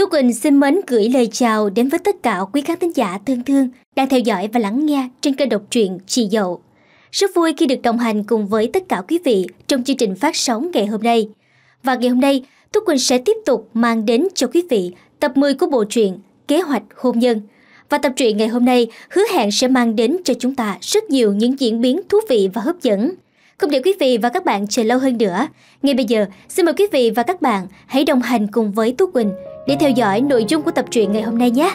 Tú Quỳnh xin mến gửi lời chào đến với tất cả quý khán thính giả thân thương đang theo dõi và lắng nghe trên kênh độc truyện Chị Dậu. Rất vui khi được đồng hành cùng với tất cả quý vị trong chương trình phát sóng ngày hôm nay. Và ngày hôm nay, Tú Quỳnh sẽ tiếp tục mang đến cho quý vị tập 10 của bộ truyện Kế hoạch hôn nhân. Và tập truyện ngày hôm nay hứa hẹn sẽ mang đến cho chúng ta rất nhiều những diễn biến thú vị và hấp dẫn. Không để quý vị và các bạn chờ lâu hơn nữa, ngay bây giờ xin mời quý vị và các bạn hãy đồng hành cùng với Tú Quỳnh để theo dõi nội dung của tập truyện ngày hôm nay nhé.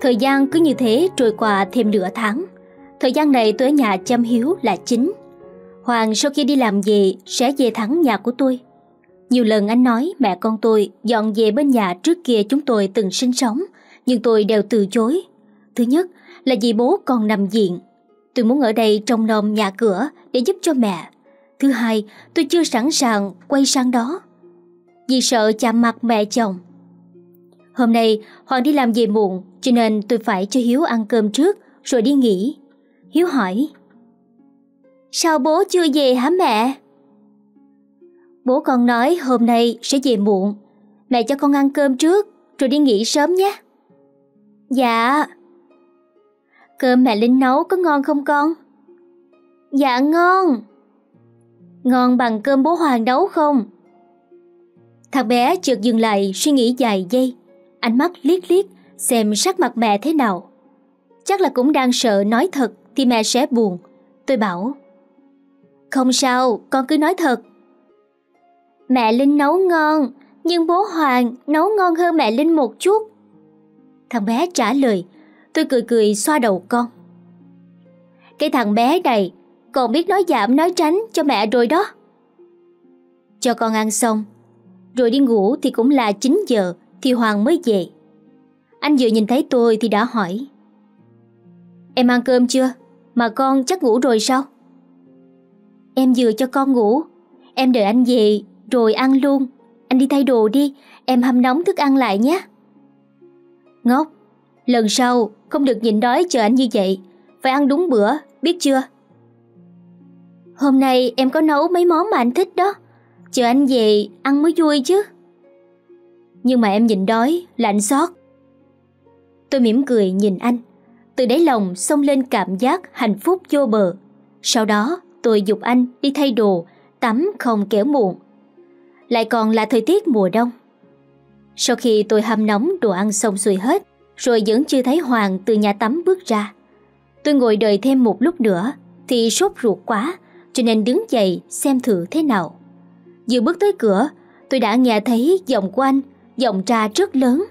Thời gian cứ như thế trôi qua thêm nửa tháng. Thời gian này tôi ở nhà chăm hiếu là chính. Hoàng sau khi đi làm về sẽ về thẳng nhà của tôi. Nhiều lần anh nói mẹ con tôi dọn về bên nhà trước kia chúng tôi từng sinh sống, nhưng tôi đều từ chối Thứ nhất là vì bố còn nằm viện. Tôi muốn ở đây trông nom nhà cửa để giúp cho mẹ. Thứ hai, tôi chưa sẵn sàng quay sang đó. Vì sợ chạm mặt mẹ chồng. Hôm nay Hoàng đi làm về muộn cho nên tôi phải cho Hiếu ăn cơm trước rồi đi nghỉ. Hiếu hỏi Sao bố chưa về hả mẹ? Bố con nói hôm nay sẽ về muộn Mẹ cho con ăn cơm trước Rồi đi nghỉ sớm nhé Dạ Cơm mẹ Linh nấu có ngon không con? Dạ ngon Ngon bằng cơm bố Hoàng nấu không? Thằng bé chợt dừng lại suy nghĩ dài giây Ánh mắt liếc liếc xem sắc mặt mẹ thế nào Chắc là cũng đang sợ nói thật thì mẹ sẽ buồn Tôi bảo Không sao, con cứ nói thật Mẹ Linh nấu ngon Nhưng bố Hoàng nấu ngon hơn mẹ Linh một chút Thằng bé trả lời Tôi cười cười xoa đầu con Cái thằng bé này Còn biết nói giảm nói tránh cho mẹ rồi đó Cho con ăn xong Rồi đi ngủ thì cũng là 9 giờ Thì Hoàng mới về Anh vừa nhìn thấy tôi thì đã hỏi Em ăn cơm chưa? Mà con chắc ngủ rồi sao? Em vừa cho con ngủ Em đợi anh về rồi ăn luôn Anh đi thay đồ đi Em hâm nóng thức ăn lại nhé Ngốc Lần sau không được nhịn đói chờ anh như vậy Phải ăn đúng bữa, biết chưa? Hôm nay em có nấu mấy món mà anh thích đó Chờ anh về ăn mới vui chứ Nhưng mà em nhịn đói, lạnh xót Tôi mỉm cười nhìn anh Từ đáy lòng xông lên cảm giác hạnh phúc vô bờ Sau đó tôi dục anh đi thay đồ Tắm không kéo muộn Lại còn là thời tiết mùa đông Sau khi tôi hâm nóng đồ ăn xong xuôi hết rồi vẫn chưa thấy Hoàng từ nhà tắm bước ra. Tôi ngồi đợi thêm một lúc nữa thì sốt ruột quá cho nên đứng dậy xem thử thế nào. Vừa bước tới cửa, tôi đã nghe thấy giọng của anh, giọng ra rất lớn.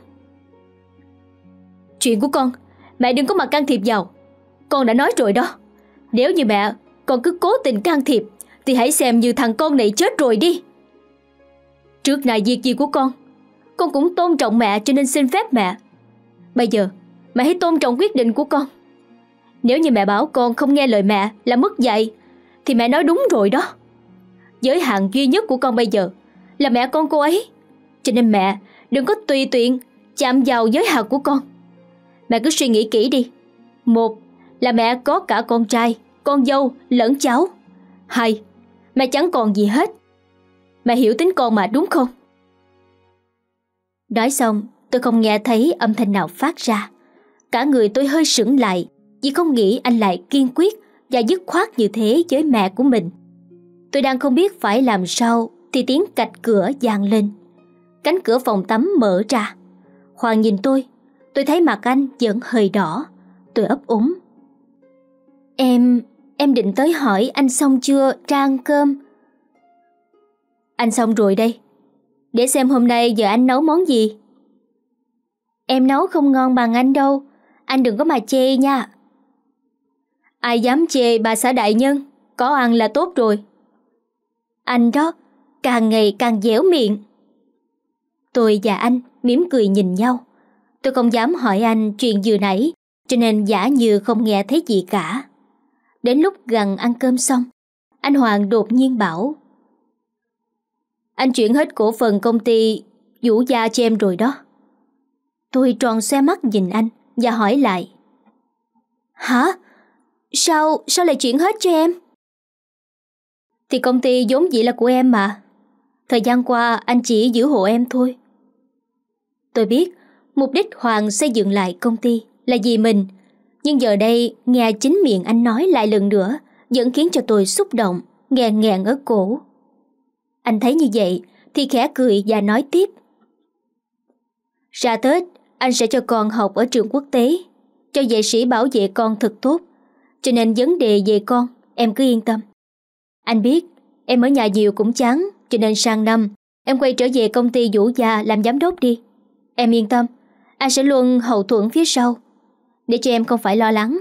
Chuyện của con, mẹ đừng có mà can thiệp vào. Con đã nói rồi đó. Nếu như mẹ con cứ cố tình can thiệp thì hãy xem như thằng con này chết rồi đi. Trước này việc gì của con, con cũng tôn trọng mẹ cho nên xin phép mẹ Bây giờ mẹ hãy tôn trọng quyết định của con Nếu như mẹ bảo con không nghe lời mẹ là mất dạy Thì mẹ nói đúng rồi đó Giới hạn duy nhất của con bây giờ Là mẹ con cô ấy Cho nên mẹ đừng có tùy tiện Chạm vào giới hạn của con Mẹ cứ suy nghĩ kỹ đi Một là mẹ có cả con trai Con dâu lẫn cháu Hai mẹ chẳng còn gì hết Mẹ hiểu tính con mà đúng không Nói xong Tôi không nghe thấy âm thanh nào phát ra Cả người tôi hơi sững lại Vì không nghĩ anh lại kiên quyết Và dứt khoát như thế với mẹ của mình Tôi đang không biết phải làm sao Thì tiếng cạch cửa vang lên Cánh cửa phòng tắm mở ra Hoàng nhìn tôi Tôi thấy mặt anh vẫn hơi đỏ Tôi ấp úng Em, em định tới hỏi anh xong chưa ra ăn cơm Anh xong rồi đây Để xem hôm nay giờ anh nấu món gì Em nấu không ngon bằng anh đâu Anh đừng có mà chê nha Ai dám chê bà xã đại nhân Có ăn là tốt rồi Anh đó Càng ngày càng dẻo miệng Tôi và anh mỉm cười nhìn nhau Tôi không dám hỏi anh chuyện vừa nãy Cho nên giả như không nghe thấy gì cả Đến lúc gần ăn cơm xong Anh Hoàng đột nhiên bảo Anh chuyển hết cổ phần công ty Vũ gia cho em rồi đó Tôi tròn xe mắt nhìn anh và hỏi lại. Hả? Sao, sao lại chuyển hết cho em? Thì công ty vốn dĩ là của em mà. Thời gian qua anh chỉ giữ hộ em thôi. Tôi biết mục đích Hoàng xây dựng lại công ty là vì mình. Nhưng giờ đây nghe chính miệng anh nói lại lần nữa vẫn khiến cho tôi xúc động, nghẹn nghẹn ở cổ. Anh thấy như vậy thì khẽ cười và nói tiếp. Ra Tết, anh sẽ cho con học ở trường quốc tế Cho vệ sĩ bảo vệ con thật tốt Cho nên vấn đề về con Em cứ yên tâm Anh biết em ở nhà nhiều cũng chán Cho nên sang năm Em quay trở về công ty vũ gia làm giám đốc đi Em yên tâm Anh sẽ luôn hậu thuẫn phía sau Để cho em không phải lo lắng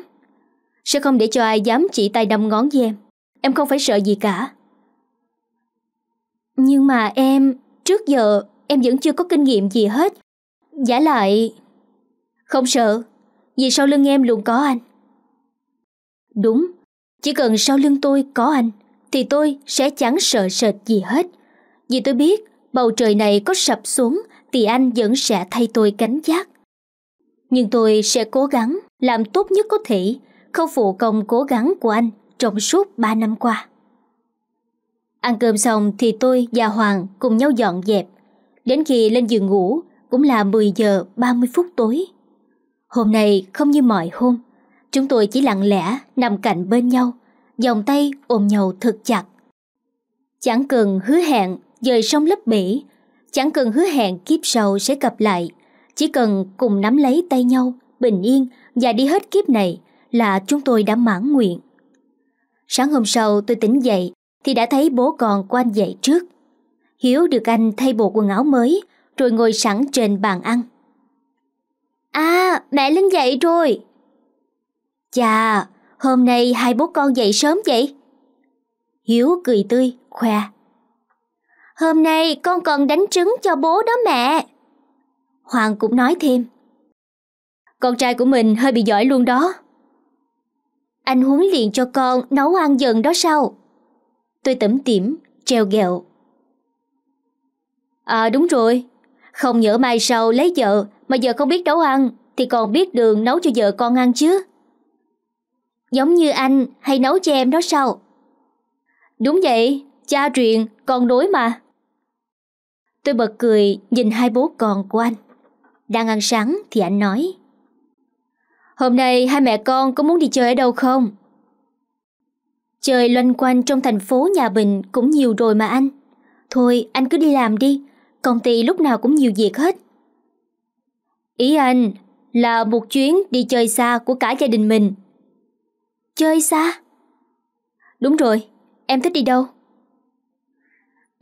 Sẽ không để cho ai dám chỉ tay đâm ngón với em Em không phải sợ gì cả Nhưng mà em Trước giờ em vẫn chưa có kinh nghiệm gì hết Giả lại Không sợ Vì sau lưng em luôn có anh Đúng Chỉ cần sau lưng tôi có anh Thì tôi sẽ chẳng sợ sệt gì hết Vì tôi biết bầu trời này có sập xuống Thì anh vẫn sẽ thay tôi cánh giác Nhưng tôi sẽ cố gắng Làm tốt nhất có thể Không phụ công cố gắng của anh Trong suốt ba năm qua Ăn cơm xong thì tôi và Hoàng cùng nhau dọn dẹp. Đến khi lên giường ngủ cũng là 10 giờ 30 phút tối. Hôm nay không như mọi hôm, chúng tôi chỉ lặng lẽ nằm cạnh bên nhau, vòng tay ôm nhau thật chặt. Chẳng cần hứa hẹn dời sông lấp bể, chẳng cần hứa hẹn kiếp sau sẽ gặp lại, chỉ cần cùng nắm lấy tay nhau, bình yên và đi hết kiếp này là chúng tôi đã mãn nguyện. Sáng hôm sau tôi tỉnh dậy thì đã thấy bố còn quanh dậy trước. Hiếu được anh thay bộ quần áo mới rồi ngồi sẵn trên bàn ăn. À, mẹ Linh dậy rồi. Chà, hôm nay hai bố con dậy sớm vậy? Hiếu cười tươi, khoe. Hôm nay con còn đánh trứng cho bố đó mẹ. Hoàng cũng nói thêm. Con trai của mình hơi bị giỏi luôn đó. Anh huấn luyện cho con nấu ăn dần đó sao? Tôi tẩm tỉm, treo ghẹo. À đúng rồi, không nhỡ mai sau lấy vợ mà giờ không biết nấu ăn thì còn biết đường nấu cho vợ con ăn chứ. Giống như anh hay nấu cho em đó sao? Đúng vậy, cha truyền, con đối mà. Tôi bật cười nhìn hai bố con của anh. Đang ăn sáng thì anh nói. Hôm nay hai mẹ con có muốn đi chơi ở đâu không? Chơi loanh quanh trong thành phố nhà Bình cũng nhiều rồi mà anh. Thôi anh cứ đi làm đi, công ty lúc nào cũng nhiều việc hết. Ý anh là một chuyến đi chơi xa của cả gia đình mình. Chơi xa? Đúng rồi, em thích đi đâu?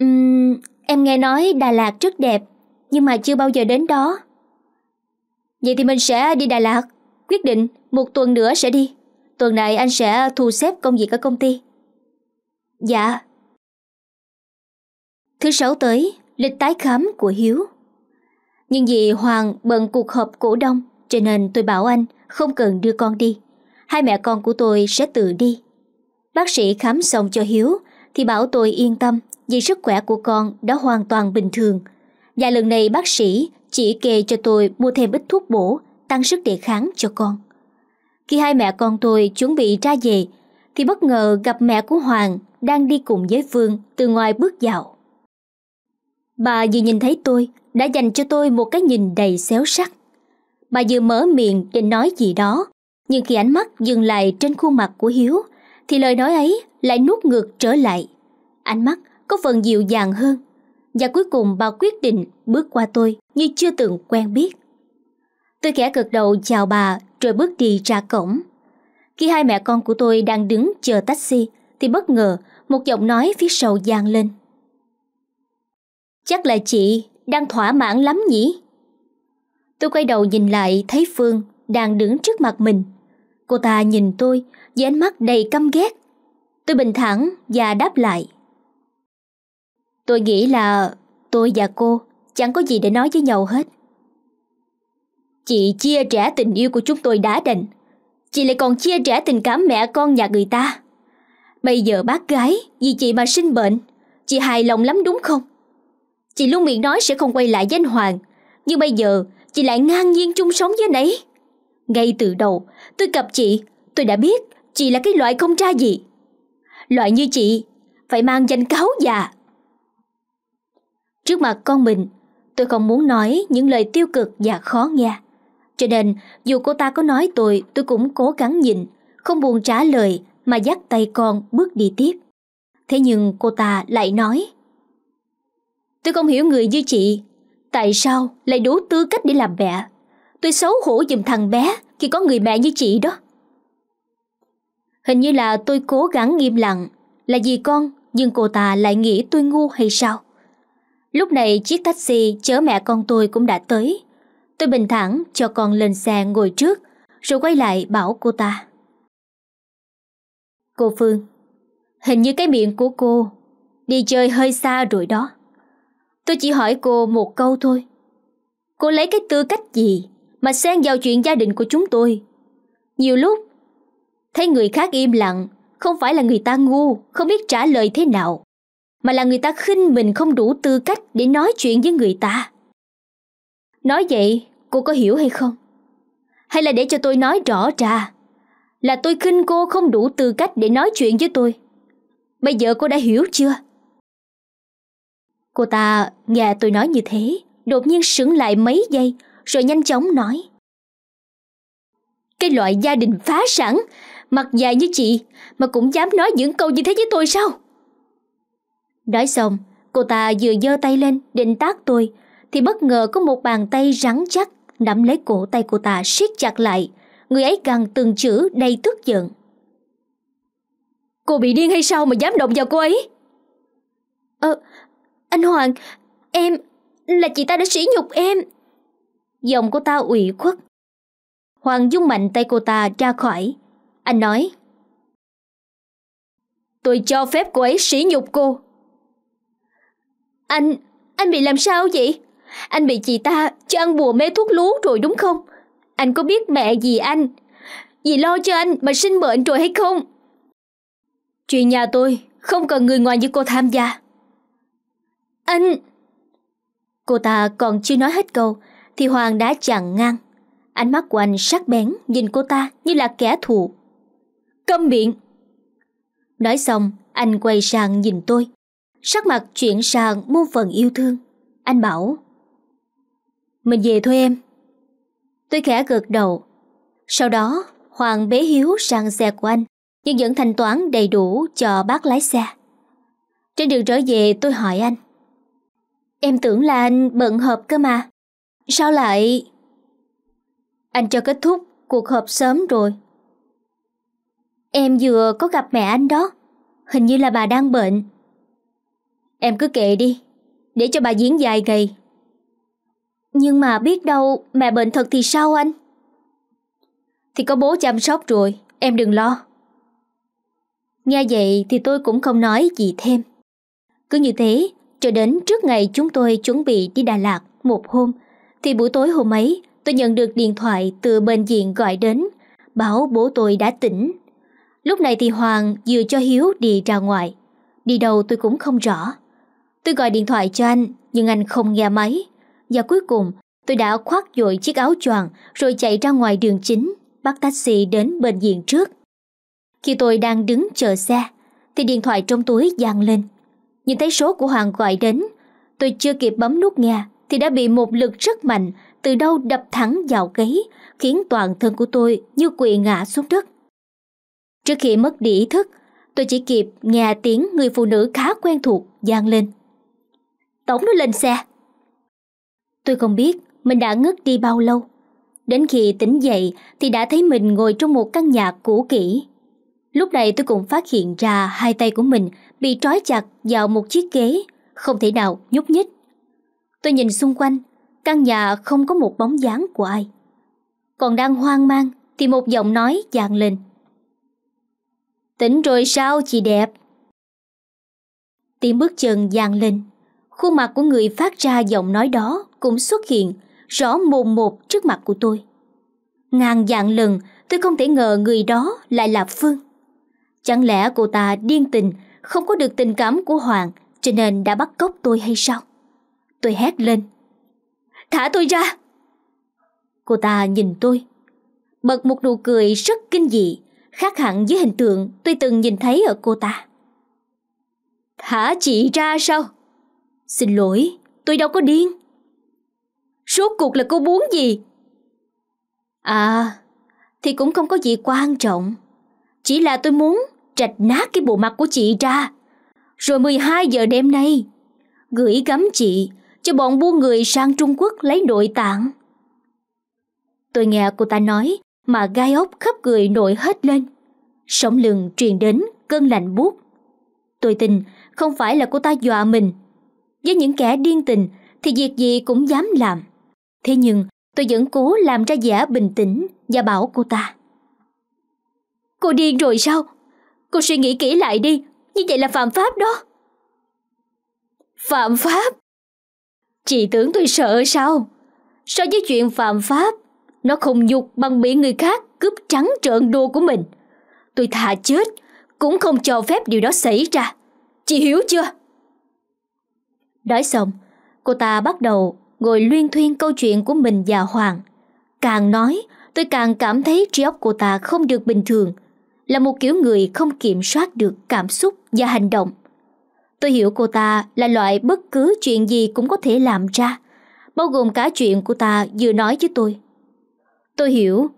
Uhm, em nghe nói Đà Lạt rất đẹp, nhưng mà chưa bao giờ đến đó. Vậy thì mình sẽ đi Đà Lạt, quyết định một tuần nữa sẽ đi. Tuần này anh sẽ thu xếp công việc ở công ty. Dạ. Thứ sáu tới, lịch tái khám của Hiếu. Nhưng vì Hoàng bận cuộc họp cổ đông, cho nên tôi bảo anh không cần đưa con đi. Hai mẹ con của tôi sẽ tự đi. Bác sĩ khám xong cho Hiếu thì bảo tôi yên tâm vì sức khỏe của con đã hoàn toàn bình thường. Và lần này bác sĩ chỉ kê cho tôi mua thêm ít thuốc bổ tăng sức đề kháng cho con. Khi hai mẹ con tôi chuẩn bị ra về thì bất ngờ gặp mẹ của Hoàng đang đi cùng với Phương từ ngoài bước vào. Bà vừa nhìn thấy tôi đã dành cho tôi một cái nhìn đầy xéo sắc. Bà vừa mở miệng định nói gì đó, nhưng khi ánh mắt dừng lại trên khuôn mặt của Hiếu, thì lời nói ấy lại nuốt ngược trở lại. Ánh mắt có phần dịu dàng hơn, và cuối cùng bà quyết định bước qua tôi như chưa từng quen biết. Tôi khẽ gật đầu chào bà rồi bước đi ra cổng. Khi hai mẹ con của tôi đang đứng chờ taxi thì bất ngờ một giọng nói phía sau vang lên. Chắc là chị đang thỏa mãn lắm nhỉ? Tôi quay đầu nhìn lại thấy Phương đang đứng trước mặt mình. Cô ta nhìn tôi với ánh mắt đầy căm ghét. Tôi bình thản và đáp lại. Tôi nghĩ là tôi và cô chẳng có gì để nói với nhau hết. Chị chia rẽ tình yêu của chúng tôi đã đành. Chị lại còn chia rẽ tình cảm mẹ con nhà người ta. Bây giờ bác gái vì chị mà sinh bệnh, chị hài lòng lắm đúng không? Chị luôn miệng nói sẽ không quay lại danh Hoàng Nhưng bây giờ chị lại ngang nhiên chung sống với anh ấy Ngay từ đầu tôi gặp chị Tôi đã biết chị là cái loại không tra gì Loại như chị Phải mang danh cáo già Trước mặt con mình Tôi không muốn nói những lời tiêu cực và khó nghe Cho nên dù cô ta có nói tôi Tôi cũng cố gắng nhịn Không buồn trả lời mà dắt tay con bước đi tiếp Thế nhưng cô ta lại nói Tôi không hiểu người như chị Tại sao lại đủ tư cách để làm mẹ Tôi xấu hổ giùm thằng bé Khi có người mẹ như chị đó Hình như là tôi cố gắng im lặng Là vì con Nhưng cô ta lại nghĩ tôi ngu hay sao Lúc này chiếc taxi chở mẹ con tôi cũng đã tới Tôi bình thản cho con lên xe ngồi trước Rồi quay lại bảo cô ta Cô Phương Hình như cái miệng của cô Đi chơi hơi xa rồi đó Tôi chỉ hỏi cô một câu thôi. Cô lấy cái tư cách gì mà xen vào chuyện gia đình của chúng tôi? Nhiều lúc, thấy người khác im lặng, không phải là người ta ngu, không biết trả lời thế nào, mà là người ta khinh mình không đủ tư cách để nói chuyện với người ta. Nói vậy, cô có hiểu hay không? Hay là để cho tôi nói rõ ra, là tôi khinh cô không đủ tư cách để nói chuyện với tôi. Bây giờ cô đã hiểu chưa? Cô ta nghe tôi nói như thế, đột nhiên sững lại mấy giây, rồi nhanh chóng nói. Cái loại gia đình phá sản, mặt dài như chị mà cũng dám nói những câu như thế với tôi sao? Nói xong, cô ta vừa giơ tay lên định tác tôi, thì bất ngờ có một bàn tay rắn chắc nắm lấy cổ tay cô ta siết chặt lại. Người ấy gằn từng chữ đầy tức giận. Cô bị điên hay sao mà dám động vào cô ấy? Ờ, anh Hoàng, em, là chị ta đã sỉ nhục em. Giọng của ta ủy khuất. Hoàng dung mạnh tay cô ta ra khỏi. Anh nói. Tôi cho phép cô ấy sỉ nhục cô. Anh, anh bị làm sao vậy? Anh bị chị ta cho ăn bùa mê thuốc lú rồi đúng không? Anh có biết mẹ gì anh? Vì lo cho anh mà sinh bệnh rồi hay không? Chuyện nhà tôi không cần người ngoài như cô tham gia. Anh... Cô ta còn chưa nói hết câu Thì Hoàng đã chặn ngang Ánh mắt của anh sắc bén Nhìn cô ta như là kẻ thù Câm miệng Nói xong anh quay sang nhìn tôi Sắc mặt chuyển sang muôn phần yêu thương Anh bảo Mình về thôi em Tôi khẽ gật đầu Sau đó Hoàng bế Hiếu sang xe của anh Nhưng vẫn thanh toán đầy đủ cho bác lái xe Trên đường trở về tôi hỏi anh Em tưởng là anh bận họp cơ mà. Sao lại... Anh cho kết thúc cuộc họp sớm rồi. Em vừa có gặp mẹ anh đó. Hình như là bà đang bệnh. Em cứ kệ đi. Để cho bà diễn dài ngày. Nhưng mà biết đâu mẹ bệnh thật thì sao anh? Thì có bố chăm sóc rồi. Em đừng lo. Nghe vậy thì tôi cũng không nói gì thêm. Cứ như thế, cho đến trước ngày chúng tôi chuẩn bị đi Đà Lạt một hôm, thì buổi tối hôm ấy tôi nhận được điện thoại từ bệnh viện gọi đến, bảo bố tôi đã tỉnh. Lúc này thì Hoàng vừa cho Hiếu đi ra ngoài. Đi đâu tôi cũng không rõ. Tôi gọi điện thoại cho anh, nhưng anh không nghe máy. Và cuối cùng, tôi đã khoác dội chiếc áo choàng rồi chạy ra ngoài đường chính, bắt taxi đến bệnh viện trước. Khi tôi đang đứng chờ xe, thì điện thoại trong túi giang lên. Nhìn thấy số của Hoàng gọi đến, tôi chưa kịp bấm nút nghe thì đã bị một lực rất mạnh từ đâu đập thẳng vào gáy, khiến toàn thân của tôi như quỵ ngã xuống đất. Trước khi mất đi ý thức, tôi chỉ kịp nghe tiếng người phụ nữ khá quen thuộc vang lên. Tổng nó lên xe. Tôi không biết mình đã ngất đi bao lâu. Đến khi tỉnh dậy thì đã thấy mình ngồi trong một căn nhà cũ kỹ. Lúc này tôi cũng phát hiện ra hai tay của mình bị trói chặt vào một chiếc ghế, không thể nào nhúc nhích. Tôi nhìn xung quanh, căn nhà không có một bóng dáng của ai. Còn đang hoang mang thì một giọng nói vang lên. Tỉnh rồi sao chị đẹp? Tiếng bước chân vang lên, khuôn mặt của người phát ra giọng nói đó cũng xuất hiện rõ mồn một trước mặt của tôi. Ngàn dạng lần tôi không thể ngờ người đó lại là Phương. Chẳng lẽ cô ta điên tình không có được tình cảm của Hoàng cho nên đã bắt cóc tôi hay sao? Tôi hét lên. Thả tôi ra! Cô ta nhìn tôi. Bật một nụ cười rất kinh dị, khác hẳn với hình tượng tôi từng nhìn thấy ở cô ta. Thả chị ra sao? Xin lỗi, tôi đâu có điên. Rốt cuộc là cô muốn gì? À, thì cũng không có gì quan trọng. Chỉ là tôi muốn rạch nát cái bộ mặt của chị ra. Rồi 12 giờ đêm nay, gửi gắm chị cho bọn buôn người sang Trung Quốc lấy nội tạng. Tôi nghe cô ta nói mà gai ốc khắp người nổi hết lên. Sống lưng truyền đến cơn lạnh buốt. Tôi tin không phải là cô ta dọa mình. Với những kẻ điên tình thì việc gì cũng dám làm. Thế nhưng tôi vẫn cố làm ra vẻ bình tĩnh và bảo cô ta. Cô điên rồi sao? Cô suy nghĩ kỹ lại đi Như vậy là phạm pháp đó Phạm pháp Chị tưởng tôi sợ sao So với chuyện phạm pháp Nó không nhục bằng bị người khác Cướp trắng trợn đồ của mình Tôi thà chết Cũng không cho phép điều đó xảy ra Chị hiểu chưa Nói xong Cô ta bắt đầu ngồi luyên thuyên câu chuyện của mình và Hoàng Càng nói tôi càng cảm thấy trí óc của ta không được bình thường là một kiểu người không kiểm soát được cảm xúc và hành động. Tôi hiểu cô ta là loại bất cứ chuyện gì cũng có thể làm ra, bao gồm cả chuyện cô ta vừa nói với tôi. Tôi hiểu,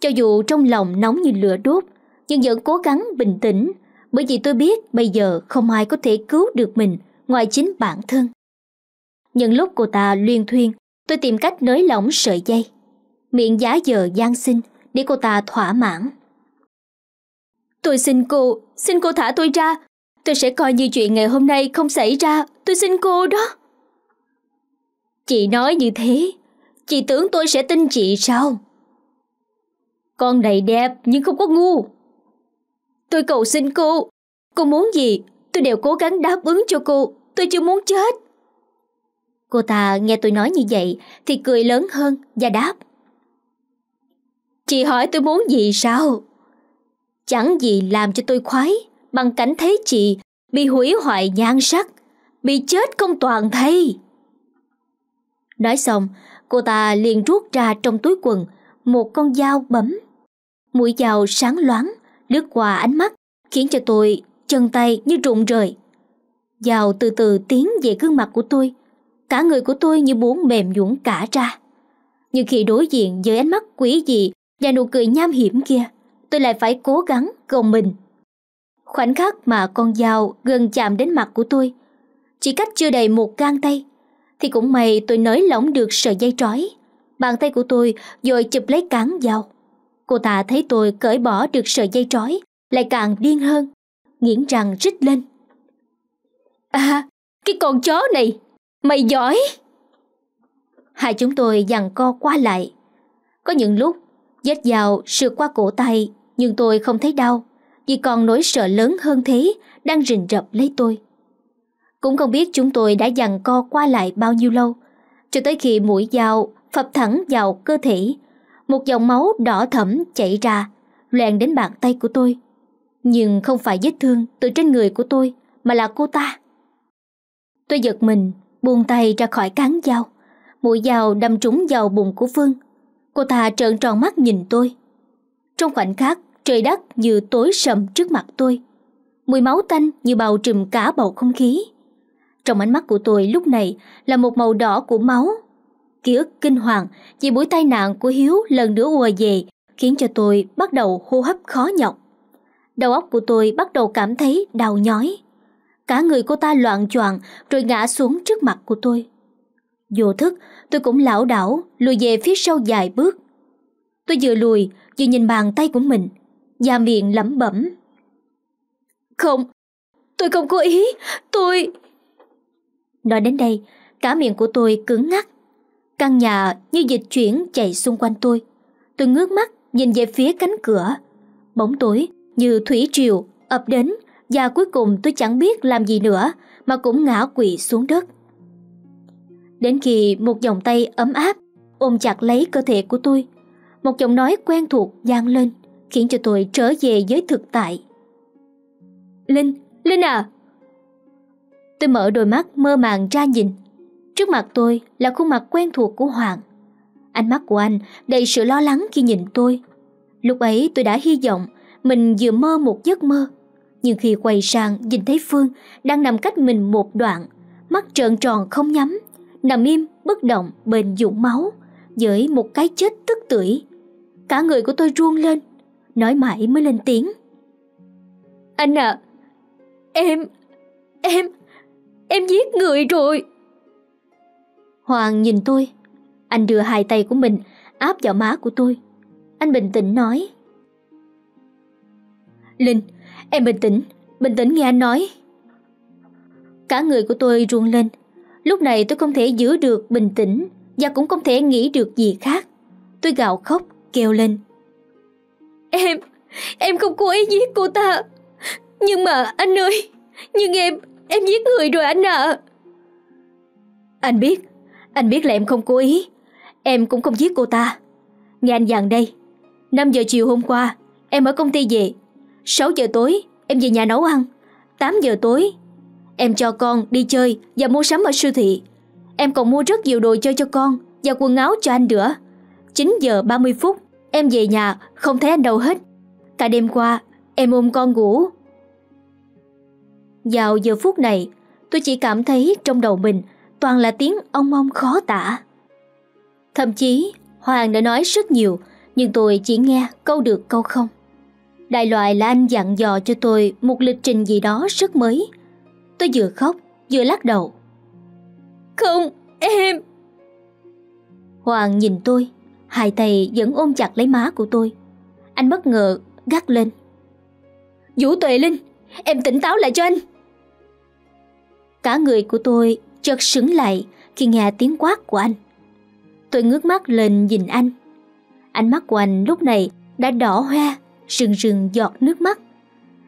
cho dù trong lòng nóng như lửa đốt, nhưng vẫn cố gắng bình tĩnh, bởi vì tôi biết bây giờ không ai có thể cứu được mình ngoài chính bản thân. Những lúc cô ta luyên thuyên, tôi tìm cách nới lỏng sợi dây, miệng giá giờ gian sinh để cô ta thỏa mãn. Tôi xin cô, xin cô thả tôi ra. Tôi sẽ coi như chuyện ngày hôm nay không xảy ra. Tôi xin cô đó. Chị nói như thế, chị tưởng tôi sẽ tin chị sao? Con này đẹp nhưng không có ngu. Tôi cầu xin cô, cô muốn gì tôi đều cố gắng đáp ứng cho cô, tôi chưa muốn chết. Cô ta nghe tôi nói như vậy thì cười lớn hơn và đáp. Chị hỏi tôi muốn gì sao? Chẳng gì làm cho tôi khoái bằng cảnh thấy chị bị hủy hoại nhan sắc, bị chết không toàn thây. Nói xong, cô ta liền rút ra trong túi quần một con dao bấm. Mũi dao sáng loáng, lướt qua ánh mắt, khiến cho tôi chân tay như rụng rời. Dao từ từ tiến về gương mặt của tôi, cả người của tôi như muốn mềm nhũn cả ra. Nhưng khi đối diện với ánh mắt quỷ dị và nụ cười nham hiểm kia, tôi lại phải cố gắng gồng mình. Khoảnh khắc mà con dao gần chạm đến mặt của tôi, chỉ cách chưa đầy một gang tay, thì cũng may tôi nới lỏng được sợi dây trói. Bàn tay của tôi rồi chụp lấy cán dao. Cô ta thấy tôi cởi bỏ được sợi dây trói, lại càng điên hơn, nghiến răng rít lên. À, cái con chó này, mày giỏi! Hai chúng tôi dằn co qua lại. Có những lúc, vết dao sượt qua cổ tay nhưng tôi không thấy đau, vì còn nỗi sợ lớn hơn thế đang rình rập lấy tôi. Cũng không biết chúng tôi đã giằng co qua lại bao nhiêu lâu, cho tới khi mũi dao phập thẳng vào cơ thể, một dòng máu đỏ thẫm chảy ra, loèn đến bàn tay của tôi. Nhưng không phải vết thương từ trên người của tôi mà là cô ta. Tôi giật mình, buông tay ra khỏi cán dao. Mũi dao đâm trúng vào bụng của Phương. Cô ta trợn tròn mắt nhìn tôi. Trong khoảnh khắc, trời đất như tối sầm trước mặt tôi. Mùi máu tanh như bao trùm cả bầu không khí. Trong ánh mắt của tôi lúc này là một màu đỏ của máu. Ký ức kinh hoàng vì buổi tai nạn của Hiếu lần nữa ùa về khiến cho tôi bắt đầu hô hấp khó nhọc. Đầu óc của tôi bắt đầu cảm thấy đau nhói. Cả người cô ta loạn choạng rồi ngã xuống trước mặt của tôi. Vô thức, tôi cũng lảo đảo lùi về phía sau vài bước. Tôi vừa lùi, vừa nhìn bàn tay của mình, da miệng lẩm bẩm. Không, tôi không có ý, tôi... Nói đến đây, cả miệng của tôi cứng ngắc. Căn nhà như dịch chuyển chạy xung quanh tôi. Tôi ngước mắt nhìn về phía cánh cửa. Bóng tối như thủy triều ập đến và cuối cùng tôi chẳng biết làm gì nữa mà cũng ngã quỵ xuống đất. Đến khi một vòng tay ấm áp ôm chặt lấy cơ thể của tôi, một giọng nói quen thuộc gian lên Khiến cho tôi trở về với thực tại Linh, Linh à Tôi mở đôi mắt mơ màng ra nhìn Trước mặt tôi là khuôn mặt quen thuộc của Hoàng Ánh mắt của anh đầy sự lo lắng khi nhìn tôi Lúc ấy tôi đã hy vọng Mình vừa mơ một giấc mơ Nhưng khi quay sang nhìn thấy Phương Đang nằm cách mình một đoạn Mắt trợn tròn không nhắm Nằm im bất động bên dũng máu Với một cái chết tức tưởi Cả người của tôi run lên Nói mãi mới lên tiếng Anh à Em Em Em giết người rồi Hoàng nhìn tôi Anh đưa hai tay của mình Áp vào má của tôi Anh bình tĩnh nói Linh Em bình tĩnh Bình tĩnh nghe anh nói Cả người của tôi run lên Lúc này tôi không thể giữ được bình tĩnh Và cũng không thể nghĩ được gì khác Tôi gào khóc kêu lên Em, em không cố ý giết cô ta Nhưng mà anh ơi, nhưng em, em giết người rồi anh ạ à. Anh biết, anh biết là em không cố ý Em cũng không giết cô ta Nghe anh dặn đây 5 giờ chiều hôm qua Em ở công ty về 6 giờ tối em về nhà nấu ăn 8 giờ tối Em cho con đi chơi và mua sắm ở siêu thị Em còn mua rất nhiều đồ chơi cho con Và quần áo cho anh nữa 9 giờ 30 phút Em về nhà không thấy anh đâu hết Cả đêm qua em ôm con ngủ Vào giờ phút này Tôi chỉ cảm thấy trong đầu mình Toàn là tiếng ong ong khó tả Thậm chí Hoàng đã nói rất nhiều Nhưng tôi chỉ nghe câu được câu không Đại loại là anh dặn dò cho tôi Một lịch trình gì đó rất mới Tôi vừa khóc vừa lắc đầu Không em Hoàng nhìn tôi hai tay vẫn ôm chặt lấy má của tôi. Anh bất ngờ gắt lên. Vũ Tuệ Linh, em tỉnh táo lại cho anh. Cả người của tôi chợt sững lại khi nghe tiếng quát của anh. Tôi ngước mắt lên nhìn anh. Ánh mắt của anh lúc này đã đỏ hoe, rừng rừng giọt nước mắt.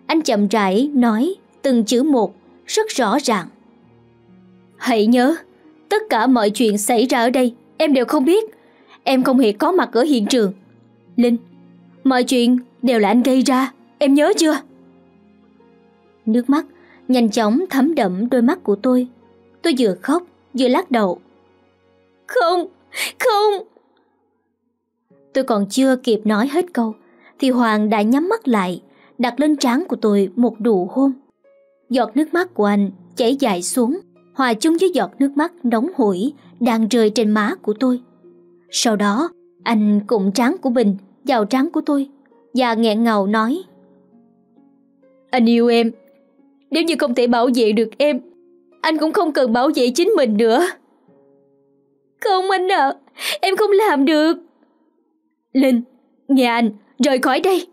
Anh chậm rãi nói từng chữ một rất rõ ràng. Hãy nhớ, tất cả mọi chuyện xảy ra ở đây em đều không biết Em không hề có mặt ở hiện trường Linh Mọi chuyện đều là anh gây ra Em nhớ chưa Nước mắt nhanh chóng thấm đẫm đôi mắt của tôi Tôi vừa khóc vừa lắc đầu Không Không Tôi còn chưa kịp nói hết câu Thì Hoàng đã nhắm mắt lại Đặt lên trán của tôi một nụ hôn Giọt nước mắt của anh chảy dài xuống Hòa chung với giọt nước mắt nóng hổi Đang rơi trên má của tôi sau đó, anh cụm trán của Bình vào trán của tôi và nghẹn ngào nói Anh yêu em, nếu như không thể bảo vệ được em, anh cũng không cần bảo vệ chính mình nữa. Không anh ạ, à, em không làm được. Linh, nghe anh, rời khỏi đây.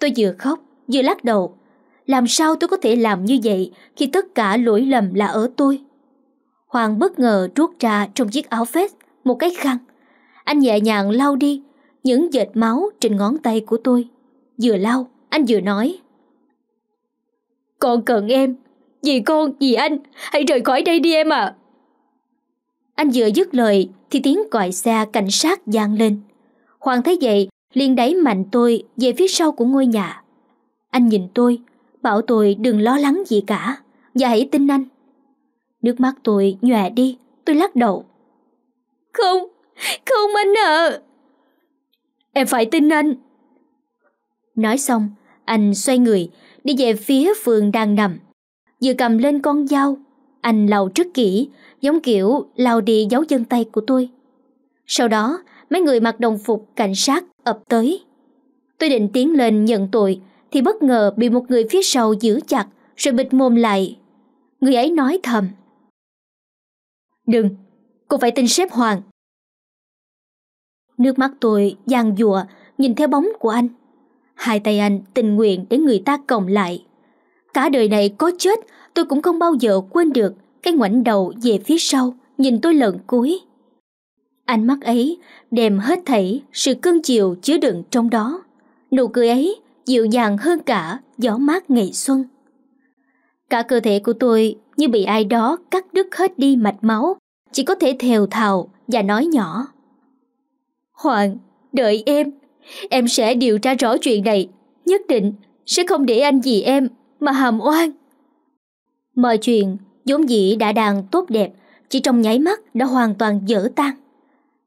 Tôi vừa khóc, vừa lắc đầu. Làm sao tôi có thể làm như vậy khi tất cả lỗi lầm là ở tôi? Hoàng bất ngờ rút ra trong chiếc áo vest một cái khăn. Anh nhẹ nhàng lau đi những dệt máu trên ngón tay của tôi. Vừa lau, anh vừa nói. Con cần em, vì con, vì anh, hãy rời khỏi đây đi em à. Anh vừa dứt lời thì tiếng còi xe cảnh sát vang lên. Hoàng thấy vậy liền đẩy mạnh tôi về phía sau của ngôi nhà. Anh nhìn tôi, bảo tôi đừng lo lắng gì cả và hãy tin anh. Nước mắt tôi nhòe đi, tôi lắc đầu. Không, không anh ạ. À. Em phải tin anh. Nói xong, anh xoay người, đi về phía Phương đang nằm. Vừa cầm lên con dao, anh lau rất kỹ, giống kiểu lau đi dấu chân tay của tôi. Sau đó, mấy người mặc đồng phục cảnh sát ập tới. Tôi định tiến lên nhận tội, thì bất ngờ bị một người phía sau giữ chặt, rồi bịt mồm lại. Người ấy nói thầm. Đừng, Cô phải tin sếp Hoàng Nước mắt tôi giang dùa Nhìn theo bóng của anh Hai tay anh tình nguyện để người ta còng lại Cả đời này có chết Tôi cũng không bao giờ quên được Cái ngoảnh đầu về phía sau Nhìn tôi lần cuối Ánh mắt ấy đem hết thảy Sự cưng chiều chứa đựng trong đó Nụ cười ấy dịu dàng hơn cả Gió mát ngày xuân Cả cơ thể của tôi như bị ai đó cắt đứt hết đi mạch máu chỉ có thể thều thào và nói nhỏ. Hoàng, đợi em. Em sẽ điều tra rõ chuyện này. Nhất định sẽ không để anh vì em mà hàm oan. Mọi chuyện vốn dĩ đã đang tốt đẹp chỉ trong nháy mắt đã hoàn toàn dở tan.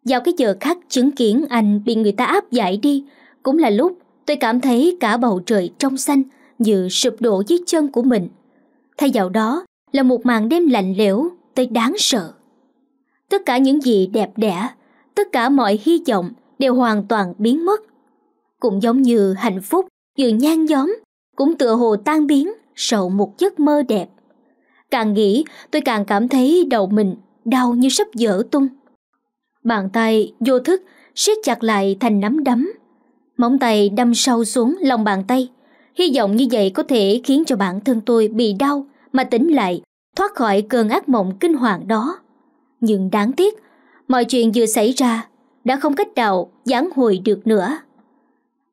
Vào cái giờ khắc chứng kiến anh bị người ta áp giải đi cũng là lúc tôi cảm thấy cả bầu trời trong xanh như sụp đổ dưới chân của mình. Thay vào đó là một màn đêm lạnh lẽo tới đáng sợ tất cả những gì đẹp đẽ, tất cả mọi hy vọng đều hoàn toàn biến mất. Cũng giống như hạnh phúc vừa nhan nhóm cũng tựa hồ tan biến sau một giấc mơ đẹp. Càng nghĩ, tôi càng cảm thấy đầu mình đau như sắp vỡ tung. Bàn tay vô thức siết chặt lại thành nắm đấm. Móng tay đâm sâu xuống lòng bàn tay. Hy vọng như vậy có thể khiến cho bản thân tôi bị đau mà tỉnh lại, thoát khỏi cơn ác mộng kinh hoàng đó nhưng đáng tiếc, mọi chuyện vừa xảy ra đã không cách nào giảng hồi được nữa.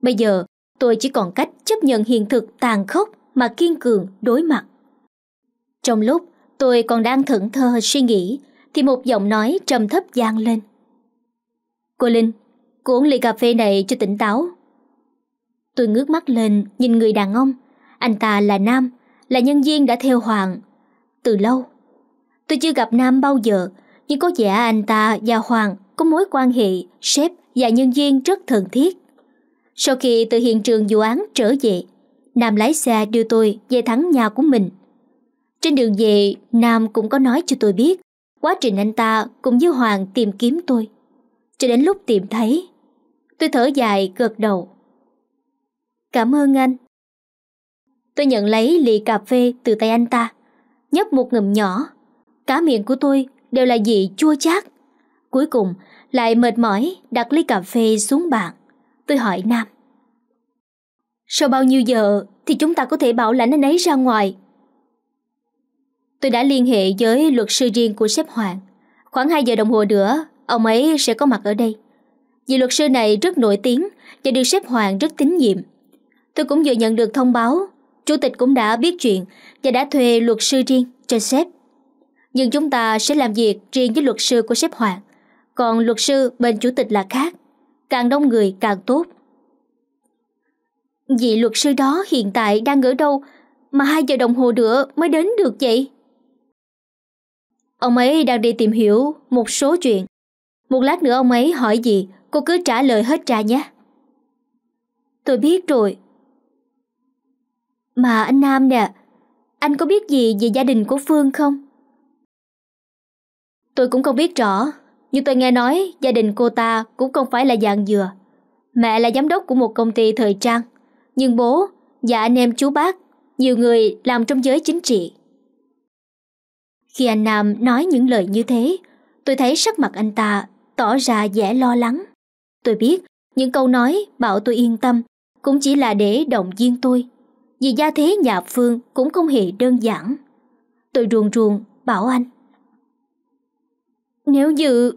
Bây giờ, tôi chỉ còn cách chấp nhận hiện thực tàn khốc mà kiên cường đối mặt. Trong lúc tôi còn đang thẫn thờ suy nghĩ thì một giọng nói trầm thấp vang lên. Cô Linh, cuốn ly cà phê này cho tỉnh táo. Tôi ngước mắt lên nhìn người đàn ông. Anh ta là Nam, là nhân viên đã theo Hoàng. Từ lâu, tôi chưa gặp Nam bao giờ nhưng có vẻ anh ta và Hoàng có mối quan hệ sếp và nhân viên rất thân thiết. Sau khi từ hiện trường vụ án trở về, Nam lái xe đưa tôi về thẳng nhà của mình. Trên đường về, Nam cũng có nói cho tôi biết quá trình anh ta cùng với Hoàng tìm kiếm tôi. Cho đến lúc tìm thấy, tôi thở dài gật đầu. Cảm ơn anh. Tôi nhận lấy ly cà phê từ tay anh ta, nhấp một ngụm nhỏ. Cá miệng của tôi đều là vị chua chát. Cuối cùng, lại mệt mỏi đặt ly cà phê xuống bàn. Tôi hỏi Nam. Sau bao nhiêu giờ thì chúng ta có thể bảo lãnh anh ấy ra ngoài? Tôi đã liên hệ với luật sư riêng của sếp Hoàng. Khoảng 2 giờ đồng hồ nữa, ông ấy sẽ có mặt ở đây. Vì luật sư này rất nổi tiếng và được sếp Hoàng rất tín nhiệm. Tôi cũng vừa nhận được thông báo, chủ tịch cũng đã biết chuyện và đã thuê luật sư riêng cho sếp nhưng chúng ta sẽ làm việc riêng với luật sư của sếp Hoàng. Còn luật sư bên chủ tịch là khác. Càng đông người càng tốt. Vị luật sư đó hiện tại đang ở đâu mà hai giờ đồng hồ nữa mới đến được vậy? Ông ấy đang đi tìm hiểu một số chuyện. Một lát nữa ông ấy hỏi gì, cô cứ trả lời hết ra nhé. Tôi biết rồi. Mà anh Nam nè, anh có biết gì về gia đình của Phương không? Tôi cũng không biết rõ, nhưng tôi nghe nói gia đình cô ta cũng không phải là dạng dừa. Mẹ là giám đốc của một công ty thời trang, nhưng bố và anh em chú bác, nhiều người làm trong giới chính trị. Khi anh Nam nói những lời như thế, tôi thấy sắc mặt anh ta tỏ ra vẻ lo lắng. Tôi biết những câu nói bảo tôi yên tâm cũng chỉ là để động viên tôi, vì gia thế nhà Phương cũng không hề đơn giản. Tôi ruồn ruồn bảo anh. Nếu như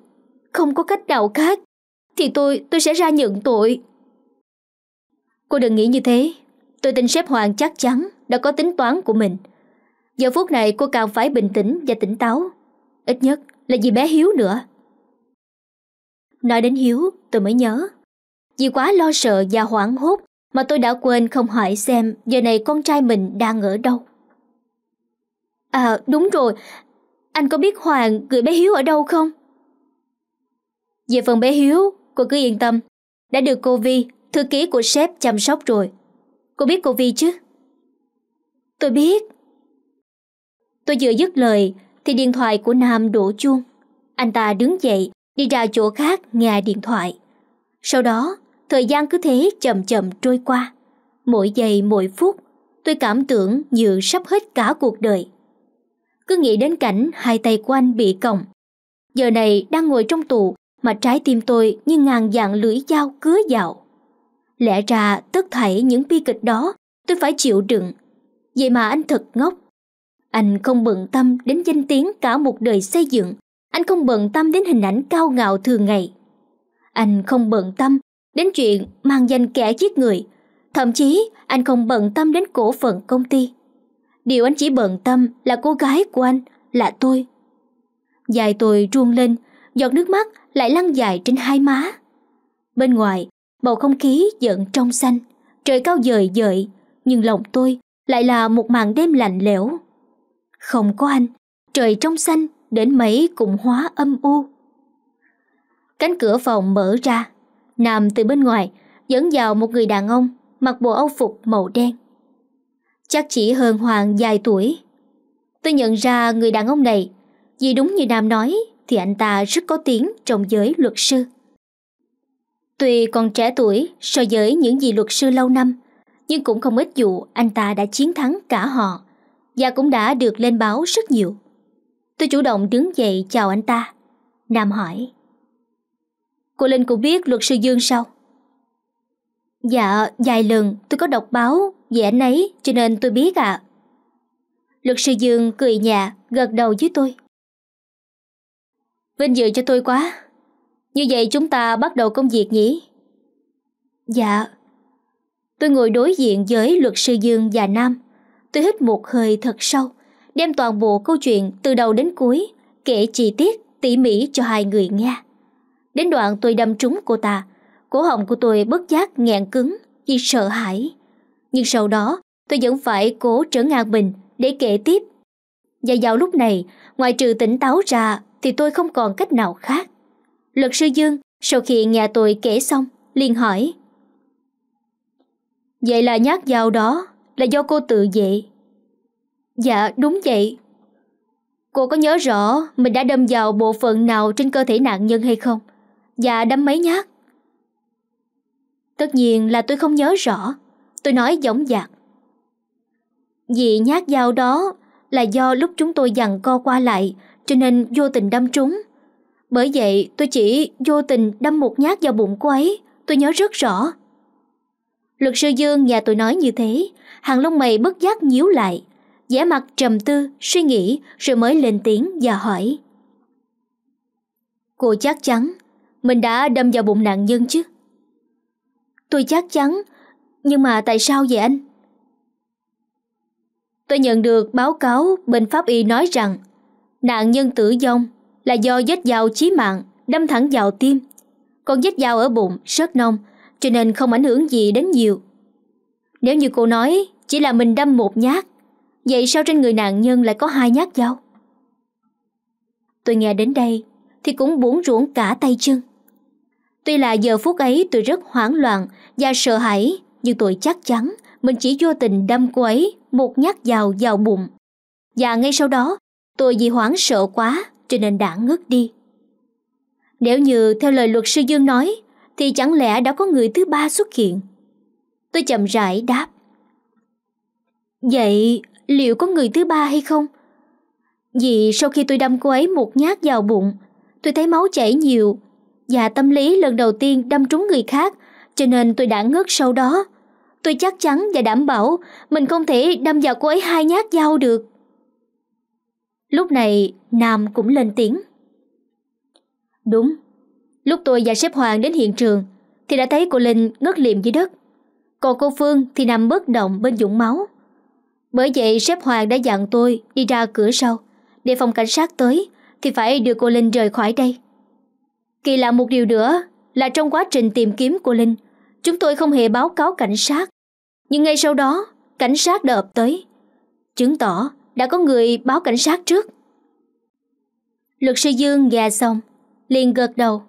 không có cách nào khác thì tôi tôi sẽ ra nhận tội. Cô đừng nghĩ như thế. Tôi tin sếp Hoàng chắc chắn đã có tính toán của mình. Giờ phút này cô càng phải bình tĩnh và tỉnh táo. Ít nhất là vì bé Hiếu nữa. Nói đến Hiếu tôi mới nhớ. Vì quá lo sợ và hoảng hốt mà tôi đã quên không hỏi xem giờ này con trai mình đang ở đâu. À đúng rồi, anh có biết Hoàng gửi bé Hiếu ở đâu không? Về phần bé Hiếu, cô cứ yên tâm. Đã được cô Vi, thư ký của sếp chăm sóc rồi. Cô biết cô Vi chứ? Tôi biết. Tôi vừa dứt lời thì điện thoại của Nam đổ chuông. Anh ta đứng dậy, đi ra chỗ khác nghe điện thoại. Sau đó, thời gian cứ thế chậm chậm trôi qua. Mỗi giây mỗi phút, tôi cảm tưởng như sắp hết cả cuộc đời cứ nghĩ đến cảnh hai tay của anh bị còng. Giờ này đang ngồi trong tù mà trái tim tôi như ngàn dạng lưỡi dao cứa dạo. Lẽ ra tất thảy những bi kịch đó tôi phải chịu đựng. Vậy mà anh thật ngốc. Anh không bận tâm đến danh tiếng cả một đời xây dựng. Anh không bận tâm đến hình ảnh cao ngạo thường ngày. Anh không bận tâm đến chuyện mang danh kẻ giết người. Thậm chí anh không bận tâm đến cổ phần công ty. Điều anh chỉ bận tâm là cô gái của anh, là tôi. Dài tôi ruông lên, giọt nước mắt lại lăn dài trên hai má. Bên ngoài, bầu không khí giận trong xanh, trời cao dời dợi, nhưng lòng tôi lại là một màn đêm lạnh lẽo. Không có anh, trời trong xanh đến mấy cũng hóa âm u. Cánh cửa phòng mở ra, Nam từ bên ngoài dẫn vào một người đàn ông mặc bộ âu phục màu đen. Chắc chỉ hơn Hoàng dài tuổi. Tôi nhận ra người đàn ông này, vì đúng như Nam nói thì anh ta rất có tiếng trong giới luật sư. Tuy còn trẻ tuổi so với những gì luật sư lâu năm, nhưng cũng không ít vụ anh ta đã chiến thắng cả họ và cũng đã được lên báo rất nhiều. Tôi chủ động đứng dậy chào anh ta. Nam hỏi. Cô Linh cũng biết luật sư Dương sao? Dạ, vài lần tôi có đọc báo về anh ấy cho nên tôi biết ạ. Luật sư Dương cười nhà, gật đầu với tôi. Vinh dự cho tôi quá. Như vậy chúng ta bắt đầu công việc nhỉ? Dạ. Tôi ngồi đối diện với luật sư Dương và Nam. Tôi hít một hơi thật sâu, đem toàn bộ câu chuyện từ đầu đến cuối, kể chi tiết, tỉ mỉ cho hai người nghe. Đến đoạn tôi đâm trúng cô ta, Cổ họng của tôi bất giác nghẹn cứng vì sợ hãi. Nhưng sau đó, tôi vẫn phải cố trở ngang mình để kể tiếp. Và vào lúc này, ngoài trừ tỉnh táo ra thì tôi không còn cách nào khác. Luật sư Dương sau khi nghe tôi kể xong liền hỏi Vậy là nhát dao đó là do cô tự vệ Dạ đúng vậy Cô có nhớ rõ mình đã đâm vào bộ phận nào trên cơ thể nạn nhân hay không? và đâm mấy nhát Tất nhiên là tôi không nhớ rõ Tôi nói giống dạc Vì nhát dao đó Là do lúc chúng tôi dằn co qua lại Cho nên vô tình đâm trúng Bởi vậy tôi chỉ vô tình đâm một nhát vào bụng cô ấy Tôi nhớ rất rõ Luật sư Dương nhà tôi nói như thế Hàng lông mày bất giác nhíu lại vẻ mặt trầm tư, suy nghĩ Rồi mới lên tiếng và hỏi Cô chắc chắn Mình đã đâm vào bụng nạn nhân chứ Tôi chắc chắn, nhưng mà tại sao vậy anh? Tôi nhận được báo cáo bên pháp y nói rằng nạn nhân tử vong là do vết dao chí mạng đâm thẳng vào tim. Còn vết dao ở bụng rất nông cho nên không ảnh hưởng gì đến nhiều. Nếu như cô nói chỉ là mình đâm một nhát, vậy sao trên người nạn nhân lại có hai nhát dao? Tôi nghe đến đây thì cũng buồn ruộng cả tay chân. Tuy là giờ phút ấy tôi rất hoảng loạn và sợ hãi, nhưng tôi chắc chắn mình chỉ vô tình đâm cô ấy một nhát vào vào bụng. Và ngay sau đó, tôi vì hoảng sợ quá cho nên đã ngất đi. Nếu như theo lời luật sư Dương nói, thì chẳng lẽ đã có người thứ ba xuất hiện? Tôi chậm rãi đáp. Vậy liệu có người thứ ba hay không? Vì sau khi tôi đâm cô ấy một nhát vào bụng, tôi thấy máu chảy nhiều và tâm lý lần đầu tiên đâm trúng người khác, cho nên tôi đã ngất sau đó. Tôi chắc chắn và đảm bảo mình không thể đâm vào cô ấy hai nhát dao được. Lúc này, Nam cũng lên tiếng. Đúng, lúc tôi và sếp Hoàng đến hiện trường thì đã thấy cô Linh ngất liệm dưới đất. Còn cô Phương thì nằm bất động bên dũng máu. Bởi vậy sếp Hoàng đã dặn tôi đi ra cửa sau để phòng cảnh sát tới thì phải đưa cô Linh rời khỏi đây. Kỳ lạ một điều nữa là trong quá trình tìm kiếm của Linh, chúng tôi không hề báo cáo cảnh sát. Nhưng ngay sau đó, cảnh sát đã ập tới. Chứng tỏ đã có người báo cảnh sát trước. Luật sư Dương gà xong, liền gật đầu.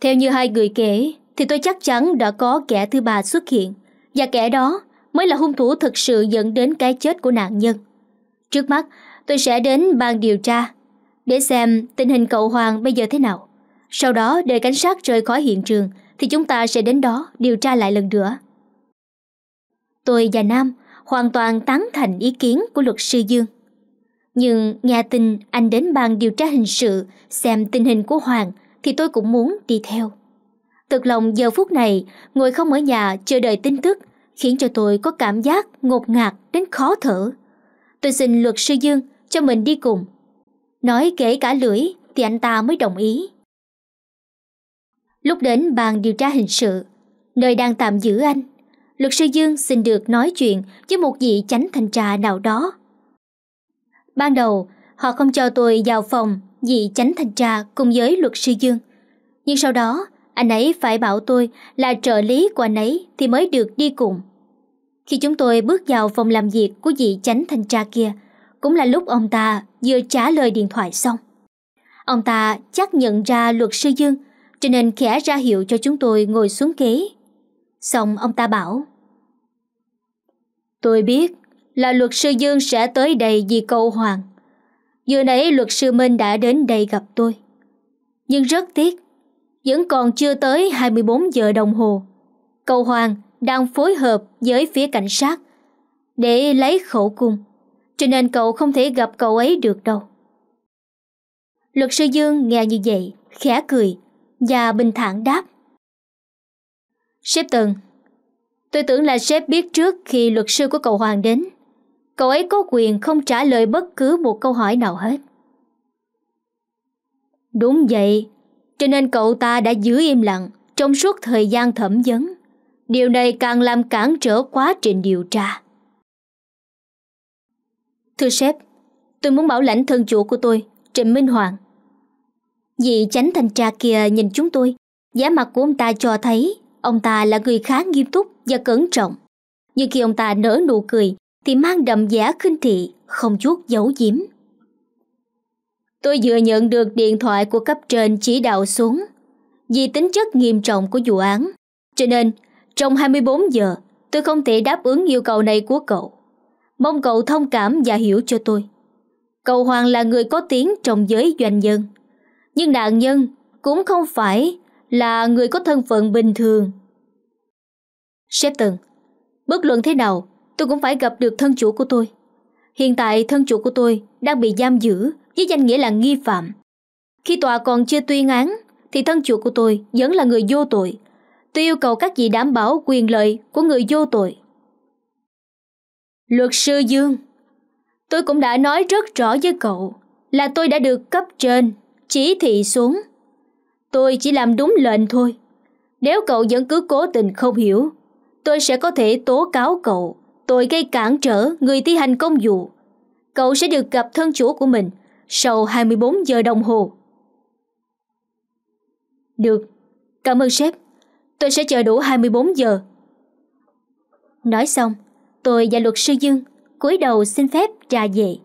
Theo như hai người kể, thì tôi chắc chắn đã có kẻ thứ ba xuất hiện, và kẻ đó mới là hung thủ thực sự dẫn đến cái chết của nạn nhân. Trước mắt, tôi sẽ đến ban điều tra để xem tình hình cậu Hoàng bây giờ thế nào. Sau đó đợi cảnh sát rời khỏi hiện trường thì chúng ta sẽ đến đó điều tra lại lần nữa. Tôi và Nam hoàn toàn tán thành ý kiến của luật sư Dương. Nhưng nghe tin anh đến ban điều tra hình sự xem tình hình của Hoàng thì tôi cũng muốn đi theo. Thực lòng giờ phút này ngồi không ở nhà chờ đợi tin tức khiến cho tôi có cảm giác ngột ngạt đến khó thở. Tôi xin luật sư Dương cho mình đi cùng Nói kể cả lưỡi thì anh ta mới đồng ý. Lúc đến bàn điều tra hình sự, nơi đang tạm giữ anh, luật sư Dương xin được nói chuyện với một vị chánh thanh tra nào đó. Ban đầu, họ không cho tôi vào phòng vị chánh thanh tra cùng với luật sư Dương. Nhưng sau đó, anh ấy phải bảo tôi là trợ lý của anh ấy thì mới được đi cùng. Khi chúng tôi bước vào phòng làm việc của vị chánh thanh tra kia, cũng là lúc ông ta vừa trả lời điện thoại xong. Ông ta chắc nhận ra luật sư Dương, cho nên khẽ ra hiệu cho chúng tôi ngồi xuống ghế. Xong ông ta bảo Tôi biết là luật sư Dương sẽ tới đây vì cầu Hoàng. Vừa nãy luật sư Minh đã đến đây gặp tôi. Nhưng rất tiếc, vẫn còn chưa tới 24 giờ đồng hồ. cầu Hoàng đang phối hợp với phía cảnh sát để lấy khẩu cung cho nên cậu không thể gặp cậu ấy được đâu. Luật sư Dương nghe như vậy, khẽ cười và bình thản đáp. Sếp Tần, tôi tưởng là sếp biết trước khi luật sư của cậu Hoàng đến. Cậu ấy có quyền không trả lời bất cứ một câu hỏi nào hết. Đúng vậy, cho nên cậu ta đã giữ im lặng trong suốt thời gian thẩm vấn. Điều này càng làm cản trở quá trình điều tra. Thưa sếp, tôi muốn bảo lãnh thân chủ của tôi, Trịnh Minh Hoàng. Vị chánh thanh tra kia nhìn chúng tôi, giá mặt của ông ta cho thấy ông ta là người khá nghiêm túc và cẩn trọng. Nhưng khi ông ta nở nụ cười thì mang đậm giả khinh thị, không chút giấu giếm. Tôi vừa nhận được điện thoại của cấp trên chỉ đạo xuống. Vì tính chất nghiêm trọng của vụ án, cho nên trong 24 giờ tôi không thể đáp ứng yêu cầu này của cậu. Mong cậu thông cảm và hiểu cho tôi. Cậu Hoàng là người có tiếng trong giới doanh nhân. Nhưng nạn nhân cũng không phải là người có thân phận bình thường. Sếp Tần, bất luận thế nào, tôi cũng phải gặp được thân chủ của tôi. Hiện tại thân chủ của tôi đang bị giam giữ với danh nghĩa là nghi phạm. Khi tòa còn chưa tuyên án thì thân chủ của tôi vẫn là người vô tội. Tôi yêu cầu các vị đảm bảo quyền lợi của người vô tội. Luật sư Dương, tôi cũng đã nói rất rõ với cậu là tôi đã được cấp trên chỉ thị xuống. Tôi chỉ làm đúng lệnh thôi. Nếu cậu vẫn cứ cố tình không hiểu, tôi sẽ có thể tố cáo cậu tội gây cản trở người thi hành công vụ. Cậu sẽ được gặp thân chủ của mình sau 24 giờ đồng hồ. Được, cảm ơn sếp. Tôi sẽ chờ đủ 24 giờ. Nói xong, tôi và luật sư Dương cúi đầu xin phép ra về.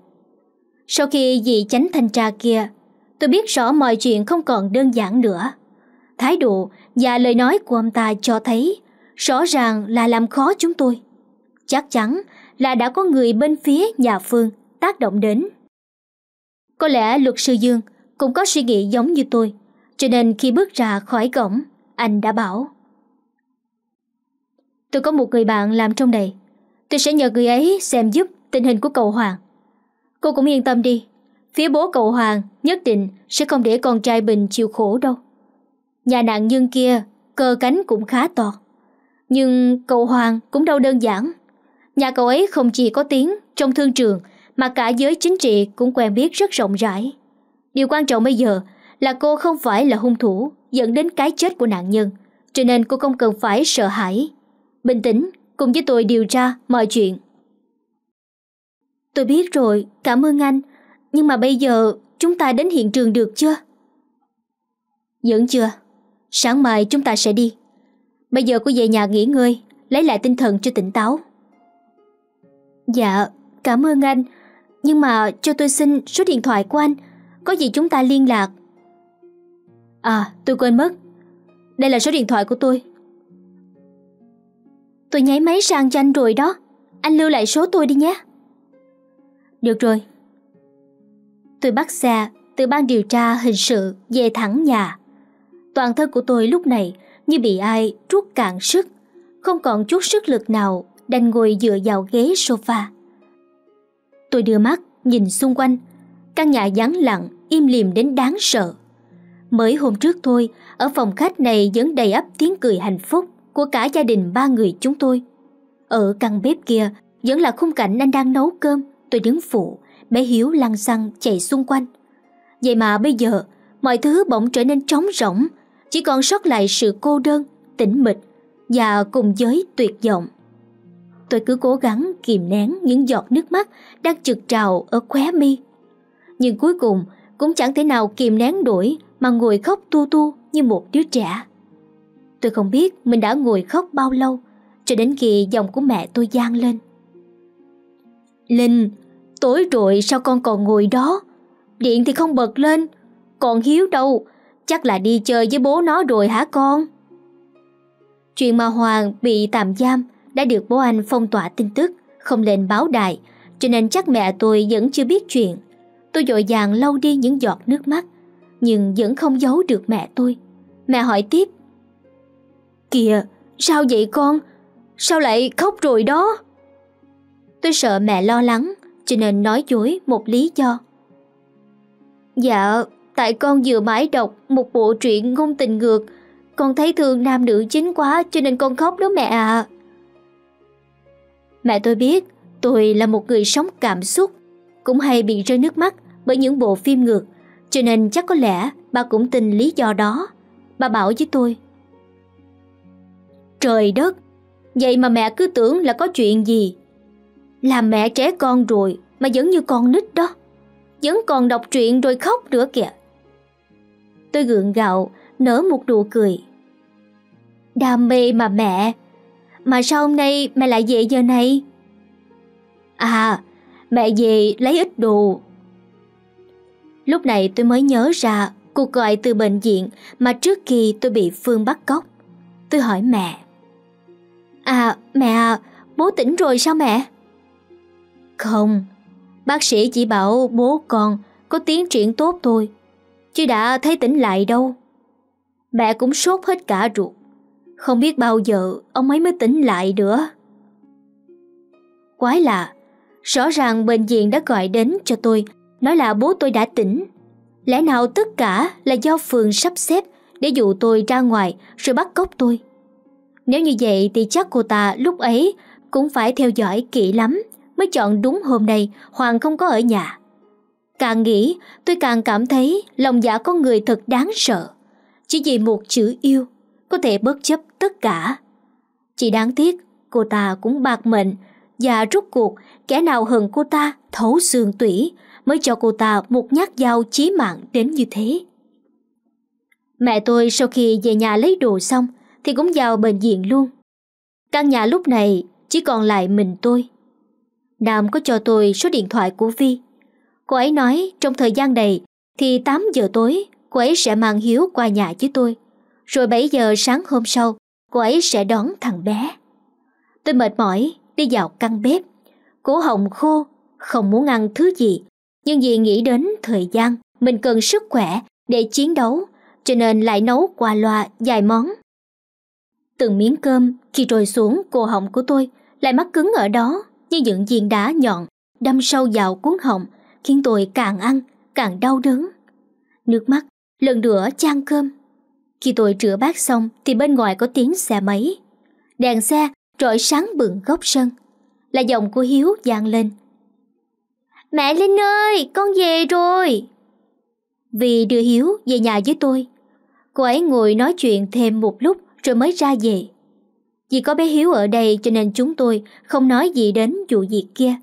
Sau khi dì chánh thanh tra kia, tôi biết rõ mọi chuyện không còn đơn giản nữa. Thái độ và lời nói của ông ta cho thấy rõ ràng là làm khó chúng tôi. Chắc chắn là đã có người bên phía nhà Phương tác động đến. Có lẽ luật sư Dương cũng có suy nghĩ giống như tôi, cho nên khi bước ra khỏi cổng, anh đã bảo. Tôi có một người bạn làm trong đây Tôi sẽ nhờ người ấy xem giúp tình hình của cậu Hoàng Cô cũng yên tâm đi Phía bố cậu Hoàng nhất định sẽ không để con trai mình chịu khổ đâu Nhà nạn nhân kia cơ cánh cũng khá to Nhưng cậu Hoàng cũng đâu đơn giản Nhà cậu ấy không chỉ có tiếng trong thương trường Mà cả giới chính trị cũng quen biết rất rộng rãi Điều quan trọng bây giờ là cô không phải là hung thủ dẫn đến cái chết của nạn nhân Cho nên cô không cần phải sợ hãi Bình tĩnh cùng với tôi điều tra mọi chuyện. Tôi biết rồi, cảm ơn anh. Nhưng mà bây giờ chúng ta đến hiện trường được chưa? Vẫn chưa. Sáng mai chúng ta sẽ đi. Bây giờ cô về nhà nghỉ ngơi, lấy lại tinh thần cho tỉnh táo. Dạ, cảm ơn anh. Nhưng mà cho tôi xin số điện thoại của anh. Có gì chúng ta liên lạc. À, tôi quên mất. Đây là số điện thoại của tôi, Tôi nháy máy sang cho anh rồi đó Anh lưu lại số tôi đi nhé Được rồi Tôi bắt xe từ ban điều tra hình sự về thẳng nhà Toàn thân của tôi lúc này như bị ai rút cạn sức Không còn chút sức lực nào đành ngồi dựa vào ghế sofa Tôi đưa mắt nhìn xung quanh Căn nhà vắng lặng im lìm đến đáng sợ Mới hôm trước thôi Ở phòng khách này vẫn đầy ắp tiếng cười hạnh phúc của cả gia đình ba người chúng tôi. Ở căn bếp kia vẫn là khung cảnh anh đang nấu cơm, tôi đứng phụ, bé Hiếu lăn xăng chạy xung quanh. Vậy mà bây giờ, mọi thứ bỗng trở nên trống rỗng, chỉ còn sót lại sự cô đơn, tĩnh mịch và cùng giới tuyệt vọng. Tôi cứ cố gắng kìm nén những giọt nước mắt đang trực trào ở khóe mi. Nhưng cuối cùng cũng chẳng thể nào kìm nén đuổi mà ngồi khóc tu tu như một đứa trẻ. Tôi không biết mình đã ngồi khóc bao lâu Cho đến khi giọng của mẹ tôi gian lên Linh Tối rồi sao con còn ngồi đó Điện thì không bật lên Còn Hiếu đâu Chắc là đi chơi với bố nó rồi hả con Chuyện mà Hoàng bị tạm giam Đã được bố anh phong tỏa tin tức Không lên báo đài Cho nên chắc mẹ tôi vẫn chưa biết chuyện Tôi dội dàng lau đi những giọt nước mắt Nhưng vẫn không giấu được mẹ tôi Mẹ hỏi tiếp Kìa, sao vậy con? Sao lại khóc rồi đó? Tôi sợ mẹ lo lắng, cho nên nói dối một lý do. Dạ, tại con vừa mãi đọc một bộ truyện ngôn tình ngược, con thấy thương nam nữ chính quá cho nên con khóc đó mẹ ạ. Mẹ tôi biết tôi là một người sống cảm xúc, cũng hay bị rơi nước mắt bởi những bộ phim ngược, cho nên chắc có lẽ bà cũng tin lý do đó. Bà bảo với tôi Trời đất, vậy mà mẹ cứ tưởng là có chuyện gì. Làm mẹ trẻ con rồi mà vẫn như con nít đó. Vẫn còn đọc truyện rồi khóc nữa kìa. Tôi gượng gạo, nở một nụ cười. Đam mê mà mẹ, mà sao hôm nay mẹ lại về giờ này? À, mẹ về lấy ít đồ. Lúc này tôi mới nhớ ra cuộc gọi từ bệnh viện mà trước khi tôi bị Phương bắt cóc. Tôi hỏi mẹ. À mẹ à, bố tỉnh rồi sao mẹ? Không, bác sĩ chỉ bảo bố con có tiến triển tốt thôi, chứ đã thấy tỉnh lại đâu. Mẹ cũng sốt hết cả ruột, không biết bao giờ ông ấy mới tỉnh lại nữa. Quái lạ, rõ ràng bệnh viện đã gọi đến cho tôi, nói là bố tôi đã tỉnh. Lẽ nào tất cả là do phường sắp xếp để dụ tôi ra ngoài rồi bắt cóc tôi? Nếu như vậy thì chắc cô ta lúc ấy cũng phải theo dõi kỹ lắm mới chọn đúng hôm nay Hoàng không có ở nhà. Càng nghĩ, tôi càng cảm thấy lòng dạ con người thật đáng sợ. Chỉ vì một chữ yêu, có thể bất chấp tất cả. Chỉ đáng tiếc, cô ta cũng bạc mệnh và rút cuộc kẻ nào hận cô ta thấu xương tủy mới cho cô ta một nhát dao chí mạng đến như thế. Mẹ tôi sau khi về nhà lấy đồ xong thì cũng vào bệnh viện luôn. Căn nhà lúc này chỉ còn lại mình tôi. Nam có cho tôi số điện thoại của Vi. Cô ấy nói trong thời gian này thì 8 giờ tối cô ấy sẽ mang Hiếu qua nhà với tôi. Rồi 7 giờ sáng hôm sau cô ấy sẽ đón thằng bé. Tôi mệt mỏi đi vào căn bếp. Cổ họng khô, không muốn ăn thứ gì. Nhưng vì nghĩ đến thời gian mình cần sức khỏe để chiến đấu cho nên lại nấu qua loa vài món Từng miếng cơm khi trôi xuống cổ họng của tôi lại mắc cứng ở đó như những viên đá nhọn đâm sâu vào cuốn họng khiến tôi càng ăn càng đau đớn. Nước mắt lần nữa chan cơm. Khi tôi rửa bát xong thì bên ngoài có tiếng xe máy. Đèn xe rọi sáng bừng góc sân. Là giọng của Hiếu vang lên. Mẹ Linh ơi, con về rồi. Vì đưa Hiếu về nhà với tôi. Cô ấy ngồi nói chuyện thêm một lúc rồi mới ra về. Vì có bé Hiếu ở đây cho nên chúng tôi không nói gì đến vụ việc kia.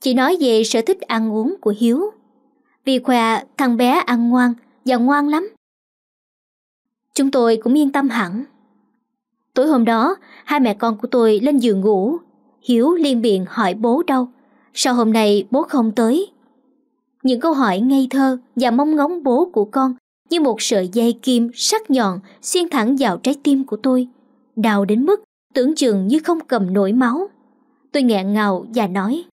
Chỉ nói về sở thích ăn uống của Hiếu. Vì khoe thằng bé ăn ngoan và ngoan lắm. Chúng tôi cũng yên tâm hẳn. Tối hôm đó, hai mẹ con của tôi lên giường ngủ. Hiếu liên biện hỏi bố đâu. Sao hôm nay bố không tới? Những câu hỏi ngây thơ và mong ngóng bố của con như một sợi dây kim sắc nhọn xuyên thẳng vào trái tim của tôi, đau đến mức tưởng chừng như không cầm nổi máu. Tôi nghẹn ngào và nói: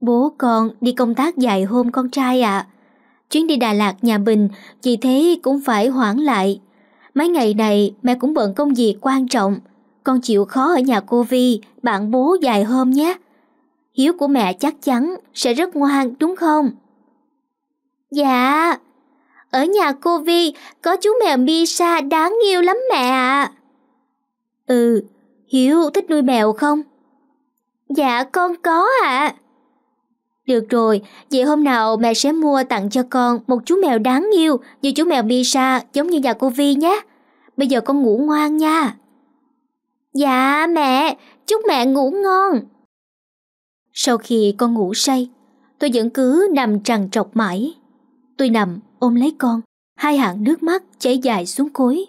"Bố con đi công tác dài hôm con trai ạ. Chuyến đi Đà Lạt nhà mình vì thế cũng phải hoãn lại. Mấy ngày này mẹ cũng bận công việc quan trọng." con chịu khó ở nhà cô Vi, bạn bố dài hôm nhé. Hiếu của mẹ chắc chắn sẽ rất ngoan đúng không? Dạ, ở nhà cô Vi có chú mèo Misa đáng yêu lắm mẹ ạ. Ừ, Hiếu thích nuôi mèo không? Dạ con có ạ. À. Được rồi, vậy hôm nào mẹ sẽ mua tặng cho con một chú mèo đáng yêu như chú mèo Misa giống như nhà cô Vi nhé. Bây giờ con ngủ ngoan nha. Dạ mẹ, chúc mẹ ngủ ngon. Sau khi con ngủ say, tôi vẫn cứ nằm trằn trọc mãi. Tôi nằm ôm lấy con, hai hàng nước mắt chảy dài xuống cối,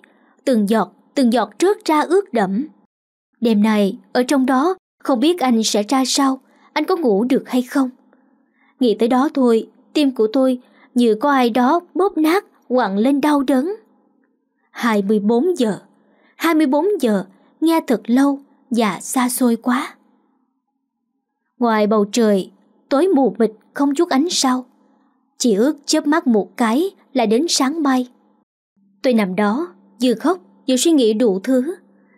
từng giọt, từng giọt rớt ra ướt đẫm. Đêm nay ở trong đó, không biết anh sẽ ra sao, anh có ngủ được hay không? Nghĩ tới đó thôi, tim của tôi như có ai đó bóp nát, quặn lên đau đớn. 24 giờ, 24 giờ, nghe thật lâu và xa xôi quá. Ngoài bầu trời, tối mù mịt không chút ánh sao, chỉ ước chớp mắt một cái là đến sáng mai. Tôi nằm đó, vừa khóc, vừa suy nghĩ đủ thứ.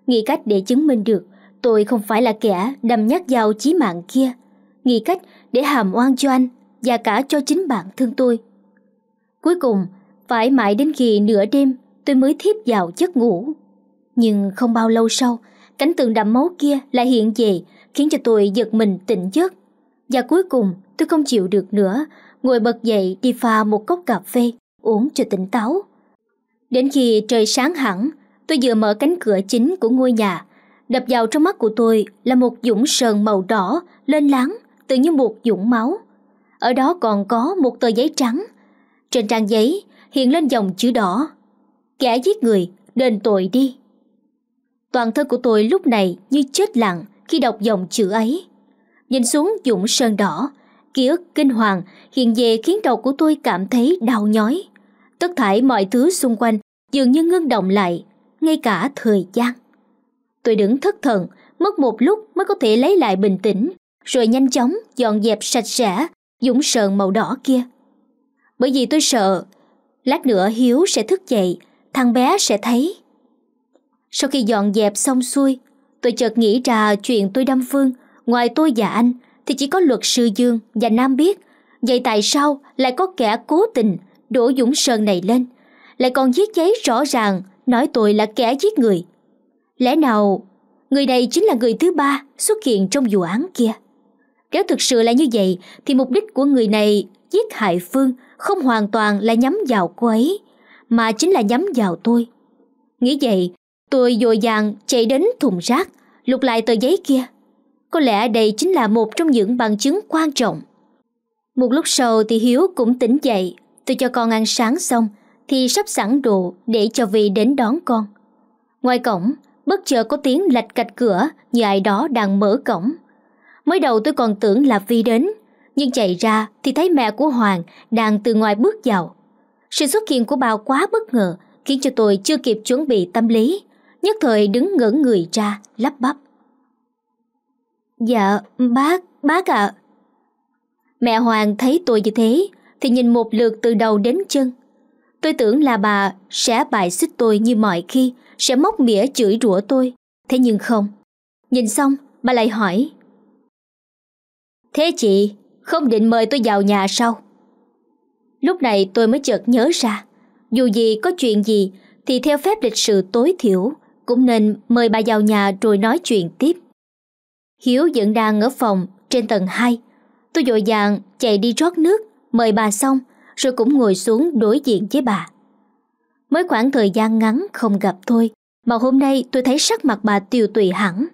Nghĩ cách để chứng minh được tôi không phải là kẻ đâm nhát dao chí mạng kia. Nghĩ cách để hàm oan cho anh và cả cho chính bản thân tôi. Cuối cùng, phải mãi đến khi nửa đêm tôi mới thiếp vào giấc ngủ. Nhưng không bao lâu sau, cánh tượng đậm máu kia lại hiện về khiến cho tôi giật mình tỉnh giấc. Và cuối cùng tôi không chịu được nữa ngồi bật dậy đi pha một cốc cà phê, uống cho tỉnh táo. Đến khi trời sáng hẳn, tôi vừa mở cánh cửa chính của ngôi nhà, đập vào trong mắt của tôi là một dũng sờn màu đỏ lên láng tự như một dũng máu. Ở đó còn có một tờ giấy trắng. Trên trang giấy hiện lên dòng chữ đỏ. Kẻ giết người, đền tội đi. Toàn thân của tôi lúc này như chết lặng khi đọc dòng chữ ấy. Nhìn xuống dũng sơn đỏ, Ký ức kinh hoàng hiện về khiến đầu của tôi cảm thấy đau nhói. Tất thảy mọi thứ xung quanh dường như ngưng động lại, ngay cả thời gian. Tôi đứng thất thần, mất một lúc mới có thể lấy lại bình tĩnh, rồi nhanh chóng dọn dẹp sạch sẽ dũng sờn màu đỏ kia. Bởi vì tôi sợ, lát nữa Hiếu sẽ thức dậy, thằng bé sẽ thấy. Sau khi dọn dẹp xong xuôi, tôi chợt nghĩ ra chuyện tôi đâm Phương, ngoài tôi và anh thì chỉ có luật sư Dương và Nam biết. Vậy tại sao lại có kẻ cố tình đổ Dũng Sơn này lên? Lại còn viết giấy rõ ràng nói tôi là kẻ giết người. Lẽ nào người này chính là người thứ ba xuất hiện trong vụ án kia? Nếu thực sự là như vậy thì mục đích của người này giết hại Phương không hoàn toàn là nhắm vào cô ấy mà chính là nhắm vào tôi. Nghĩ vậy, tôi dồi dàng chạy đến thùng rác, lục lại tờ giấy kia có lẽ đây chính là một trong những bằng chứng quan trọng. Một lúc sau thì Hiếu cũng tỉnh dậy. Tôi cho con ăn sáng xong thì sắp sẵn đồ để cho Vi đến đón con. Ngoài cổng, bất chợt có tiếng lạch cạch cửa như ai đó đang mở cổng. Mới đầu tôi còn tưởng là Vi đến, nhưng chạy ra thì thấy mẹ của Hoàng đang từ ngoài bước vào. Sự xuất hiện của bà quá bất ngờ khiến cho tôi chưa kịp chuẩn bị tâm lý, nhất thời đứng ngỡ người ra, lắp bắp. Dạ, bác, bác ạ. À. Mẹ Hoàng thấy tôi như thế thì nhìn một lượt từ đầu đến chân. Tôi tưởng là bà sẽ bài xích tôi như mọi khi, sẽ móc mỉa chửi rủa tôi. Thế nhưng không. Nhìn xong, bà lại hỏi. Thế chị, không định mời tôi vào nhà sao? Lúc này tôi mới chợt nhớ ra, dù gì có chuyện gì thì theo phép lịch sự tối thiểu cũng nên mời bà vào nhà rồi nói chuyện tiếp. Hiếu vẫn đang ở phòng trên tầng 2. Tôi dội dàng chạy đi rót nước, mời bà xong, rồi cũng ngồi xuống đối diện với bà. Mới khoảng thời gian ngắn không gặp thôi, mà hôm nay tôi thấy sắc mặt bà tiều tụy hẳn.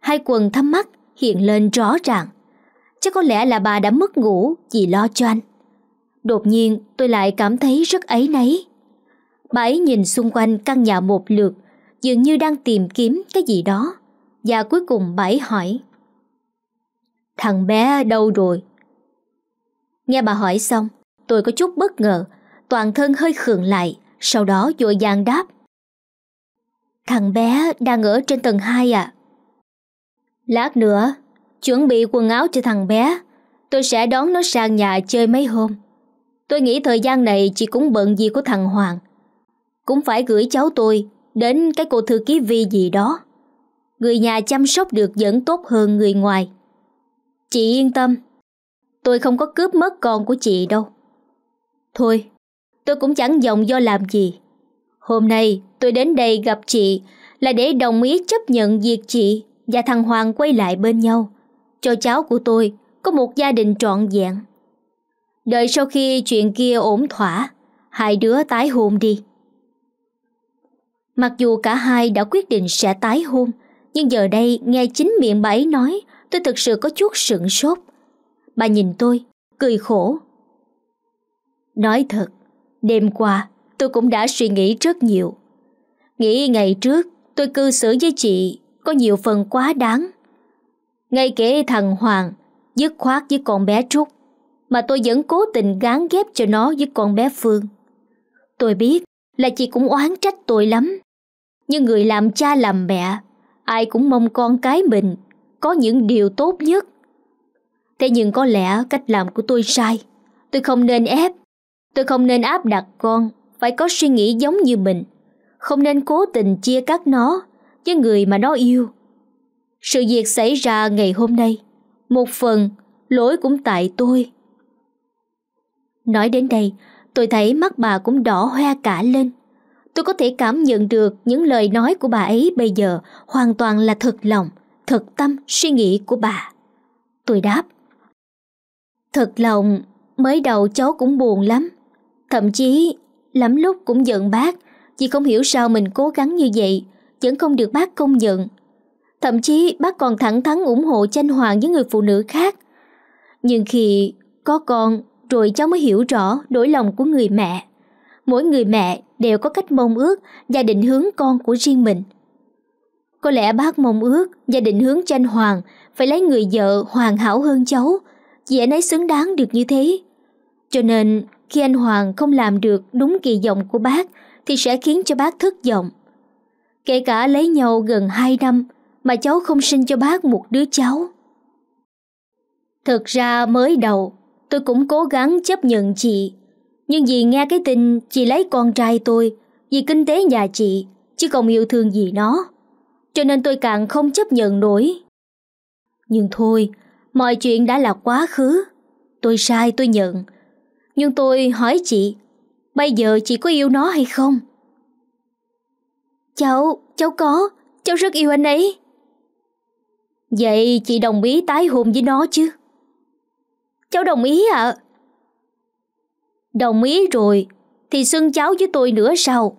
Hai quần thâm mắt hiện lên rõ ràng. Chắc có lẽ là bà đã mất ngủ vì lo cho anh. Đột nhiên tôi lại cảm thấy rất ấy nấy. Bà ấy nhìn xung quanh căn nhà một lượt, dường như đang tìm kiếm cái gì đó và cuối cùng bảy hỏi Thằng bé đâu rồi? Nghe bà hỏi xong, tôi có chút bất ngờ, toàn thân hơi khựng lại, sau đó vội vàng đáp. Thằng bé đang ở trên tầng hai ạ Lát nữa, chuẩn bị quần áo cho thằng bé, tôi sẽ đón nó sang nhà chơi mấy hôm. Tôi nghĩ thời gian này chị cũng bận gì của thằng Hoàng. Cũng phải gửi cháu tôi đến cái cô thư ký vi gì đó người nhà chăm sóc được vẫn tốt hơn người ngoài. Chị yên tâm, tôi không có cướp mất con của chị đâu. Thôi, tôi cũng chẳng dòng do làm gì. Hôm nay tôi đến đây gặp chị là để đồng ý chấp nhận việc chị và thằng Hoàng quay lại bên nhau, cho cháu của tôi có một gia đình trọn vẹn. Đợi sau khi chuyện kia ổn thỏa, hai đứa tái hôn đi. Mặc dù cả hai đã quyết định sẽ tái hôn, nhưng giờ đây nghe chính miệng bà ấy nói Tôi thực sự có chút sửng sốt Bà nhìn tôi Cười khổ Nói thật Đêm qua tôi cũng đã suy nghĩ rất nhiều Nghĩ ngày trước tôi cư xử với chị Có nhiều phần quá đáng Ngay kể thằng Hoàng Dứt khoát với con bé Trúc Mà tôi vẫn cố tình gán ghép cho nó với con bé Phương Tôi biết là chị cũng oán trách tôi lắm Nhưng người làm cha làm mẹ ai cũng mong con cái mình có những điều tốt nhất. Thế nhưng có lẽ cách làm của tôi sai. Tôi không nên ép, tôi không nên áp đặt con phải có suy nghĩ giống như mình, không nên cố tình chia cắt nó với người mà nó yêu. Sự việc xảy ra ngày hôm nay, một phần lỗi cũng tại tôi. Nói đến đây, tôi thấy mắt bà cũng đỏ hoe cả lên. Tôi có thể cảm nhận được những lời nói của bà ấy bây giờ hoàn toàn là thật lòng, thật tâm suy nghĩ của bà. Tôi đáp. Thật lòng, mới đầu cháu cũng buồn lắm. Thậm chí, lắm lúc cũng giận bác vì không hiểu sao mình cố gắng như vậy vẫn không được bác công nhận. Thậm chí bác còn thẳng thắn ủng hộ tranh hoàng với người phụ nữ khác. Nhưng khi có con rồi cháu mới hiểu rõ nỗi lòng của người mẹ mỗi người mẹ đều có cách mong ước và định hướng con của riêng mình. Có lẽ bác mong ước và định hướng cho anh Hoàng phải lấy người vợ hoàn hảo hơn cháu, vì anh ấy xứng đáng được như thế. Cho nên, khi anh Hoàng không làm được đúng kỳ vọng của bác thì sẽ khiến cho bác thất vọng. Kể cả lấy nhau gần 2 năm mà cháu không sinh cho bác một đứa cháu. thật ra mới đầu, tôi cũng cố gắng chấp nhận chị nhưng vì nghe cái tin chị lấy con trai tôi vì kinh tế nhà chị, chứ không yêu thương gì nó. Cho nên tôi càng không chấp nhận nổi. Nhưng thôi, mọi chuyện đã là quá khứ. Tôi sai tôi nhận. Nhưng tôi hỏi chị, bây giờ chị có yêu nó hay không? Cháu, cháu có, cháu rất yêu anh ấy. Vậy chị đồng ý tái hôn với nó chứ? Cháu đồng ý ạ. À. Đồng ý rồi, thì xưng cháu với tôi nữa sao?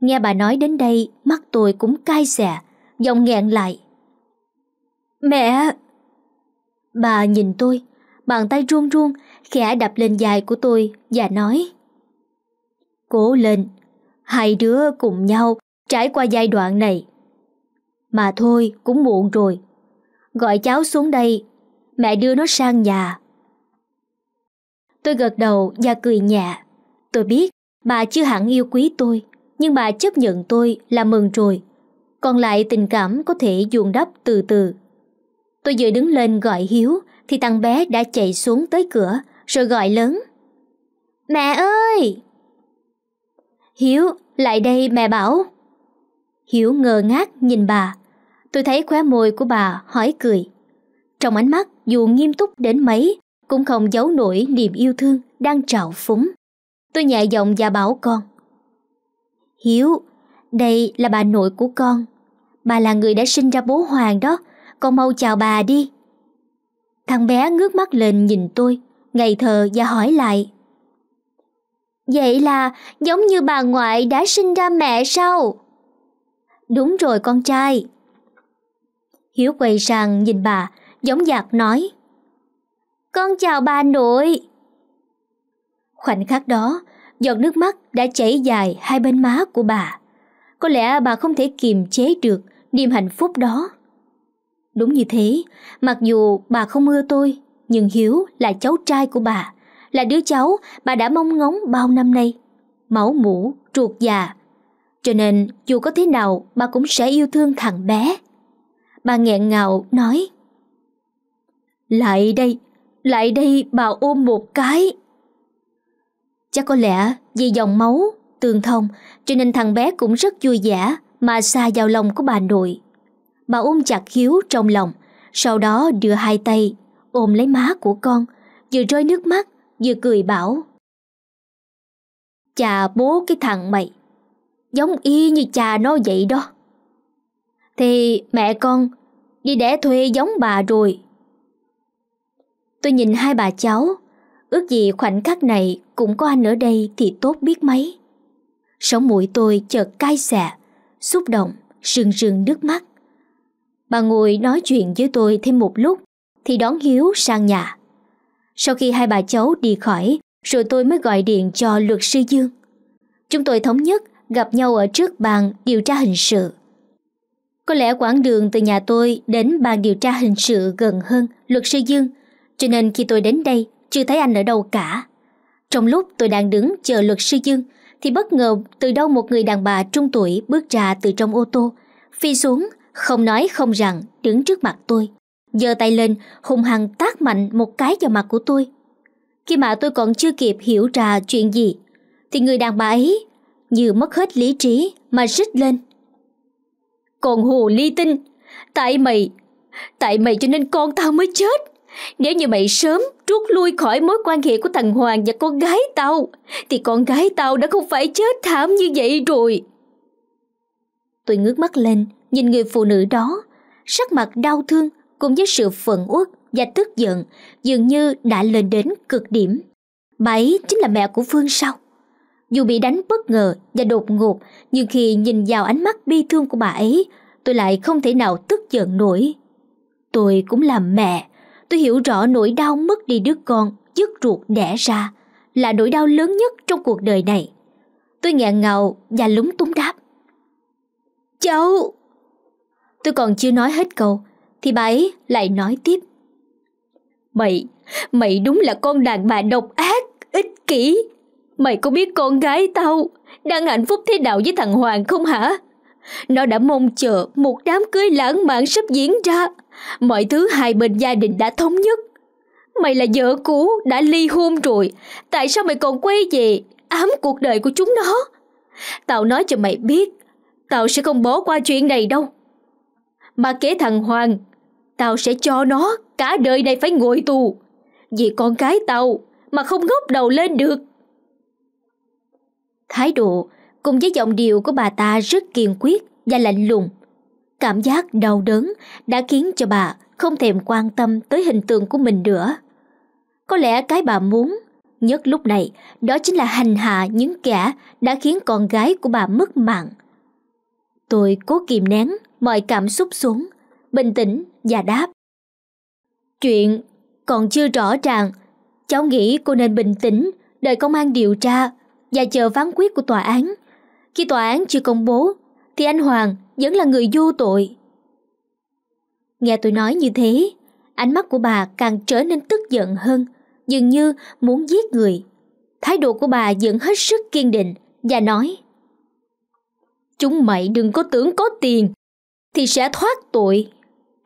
Nghe bà nói đến đây, mắt tôi cũng cay xè, giọng nghẹn lại. Mẹ! Bà nhìn tôi, bàn tay run run, khẽ đập lên dài của tôi và nói. Cố lên, hai đứa cùng nhau trải qua giai đoạn này. Mà thôi, cũng muộn rồi. Gọi cháu xuống đây, mẹ đưa nó sang nhà Tôi gật đầu và cười nhẹ. Tôi biết bà chưa hẳn yêu quý tôi, nhưng bà chấp nhận tôi là mừng rồi. Còn lại tình cảm có thể dồn đắp từ từ. Tôi vừa đứng lên gọi Hiếu thì thằng bé đã chạy xuống tới cửa rồi gọi lớn. Mẹ ơi! Hiếu, lại đây mẹ bảo. Hiếu ngơ ngác nhìn bà. Tôi thấy khóe môi của bà hỏi cười. Trong ánh mắt dù nghiêm túc đến mấy cũng không giấu nổi niềm yêu thương đang trào phúng. Tôi nhẹ giọng và bảo con. Hiếu, đây là bà nội của con. Bà là người đã sinh ra bố Hoàng đó, con mau chào bà đi. Thằng bé ngước mắt lên nhìn tôi, ngây thờ và hỏi lại. Vậy là giống như bà ngoại đã sinh ra mẹ sao? Đúng rồi con trai. Hiếu quay sang nhìn bà, giống dạc nói. Con chào bà nội. Khoảnh khắc đó, giọt nước mắt đã chảy dài hai bên má của bà. Có lẽ bà không thể kiềm chế được niềm hạnh phúc đó. Đúng như thế, mặc dù bà không ưa tôi, nhưng Hiếu là cháu trai của bà, là đứa cháu bà đã mong ngóng bao năm nay. Máu mũ, ruột già. Cho nên dù có thế nào bà cũng sẽ yêu thương thằng bé. Bà nghẹn ngào nói Lại đây, lại đây bà ôm một cái Chắc có lẽ vì dòng máu tương thông Cho nên thằng bé cũng rất vui vẻ Mà xa vào lòng của bà nội Bà ôm chặt Hiếu trong lòng Sau đó đưa hai tay Ôm lấy má của con Vừa rơi nước mắt vừa cười bảo Chà bố cái thằng mày Giống y như cha nó vậy đó Thì mẹ con đi đẻ thuê giống bà rồi Tôi nhìn hai bà cháu, ước gì khoảnh khắc này cũng có anh ở đây thì tốt biết mấy. Sống mũi tôi chợt cay xè, xúc động, rừng rừng nước mắt. Bà ngồi nói chuyện với tôi thêm một lúc thì đón Hiếu sang nhà. Sau khi hai bà cháu đi khỏi, rồi tôi mới gọi điện cho luật sư Dương. Chúng tôi thống nhất gặp nhau ở trước bàn điều tra hình sự. Có lẽ quãng đường từ nhà tôi đến bàn điều tra hình sự gần hơn, luật sư Dương cho nên khi tôi đến đây, chưa thấy anh ở đâu cả. Trong lúc tôi đang đứng chờ luật sư Dương, thì bất ngờ từ đâu một người đàn bà trung tuổi bước ra từ trong ô tô, phi xuống, không nói không rằng, đứng trước mặt tôi. giơ tay lên, hung hăng tác mạnh một cái vào mặt của tôi. Khi mà tôi còn chưa kịp hiểu ra chuyện gì, thì người đàn bà ấy như mất hết lý trí mà rít lên. Còn hồ ly tinh, tại mày, tại mày cho nên con tao mới chết. Nếu như mày sớm rút lui khỏi mối quan hệ của thằng Hoàng và con gái tao, thì con gái tao đã không phải chết thảm như vậy rồi. Tôi ngước mắt lên, nhìn người phụ nữ đó, sắc mặt đau thương cùng với sự phẫn uất và tức giận dường như đã lên đến cực điểm. Bà ấy chính là mẹ của Phương sao? Dù bị đánh bất ngờ và đột ngột, nhưng khi nhìn vào ánh mắt bi thương của bà ấy, tôi lại không thể nào tức giận nổi. Tôi cũng là mẹ, tôi hiểu rõ nỗi đau mất đi đứa con dứt ruột đẻ ra là nỗi đau lớn nhất trong cuộc đời này. Tôi ngẹn ngào và lúng túng đáp. Cháu! Tôi còn chưa nói hết câu thì bà ấy lại nói tiếp. Mày, mày đúng là con đàn bà độc ác, ích kỷ. Mày có biết con gái tao đang hạnh phúc thế nào với thằng Hoàng không hả? Nó đã mong chờ một đám cưới lãng mạn sắp diễn ra Mọi thứ hai bên gia đình đã thống nhất. Mày là vợ cũ, đã ly hôn rồi. Tại sao mày còn quay về, ám cuộc đời của chúng nó? Tao nói cho mày biết, tao sẽ không bỏ qua chuyện này đâu. Mà kế thằng Hoàng, tao sẽ cho nó cả đời này phải ngồi tù. Vì con cái tao mà không ngóc đầu lên được. Thái độ cùng với giọng điệu của bà ta rất kiên quyết và lạnh lùng. Cảm giác đau đớn đã khiến cho bà không thèm quan tâm tới hình tượng của mình nữa. Có lẽ cái bà muốn nhất lúc này đó chính là hành hạ những kẻ đã khiến con gái của bà mất mạng. Tôi cố kìm nén mọi cảm xúc xuống, bình tĩnh và đáp. Chuyện còn chưa rõ ràng, cháu nghĩ cô nên bình tĩnh đợi công an điều tra và chờ phán quyết của tòa án. Khi tòa án chưa công bố thì anh Hoàng vẫn là người vô tội. Nghe tôi nói như thế, ánh mắt của bà càng trở nên tức giận hơn, dường như muốn giết người. Thái độ của bà vẫn hết sức kiên định và nói Chúng mày đừng có tưởng có tiền thì sẽ thoát tội.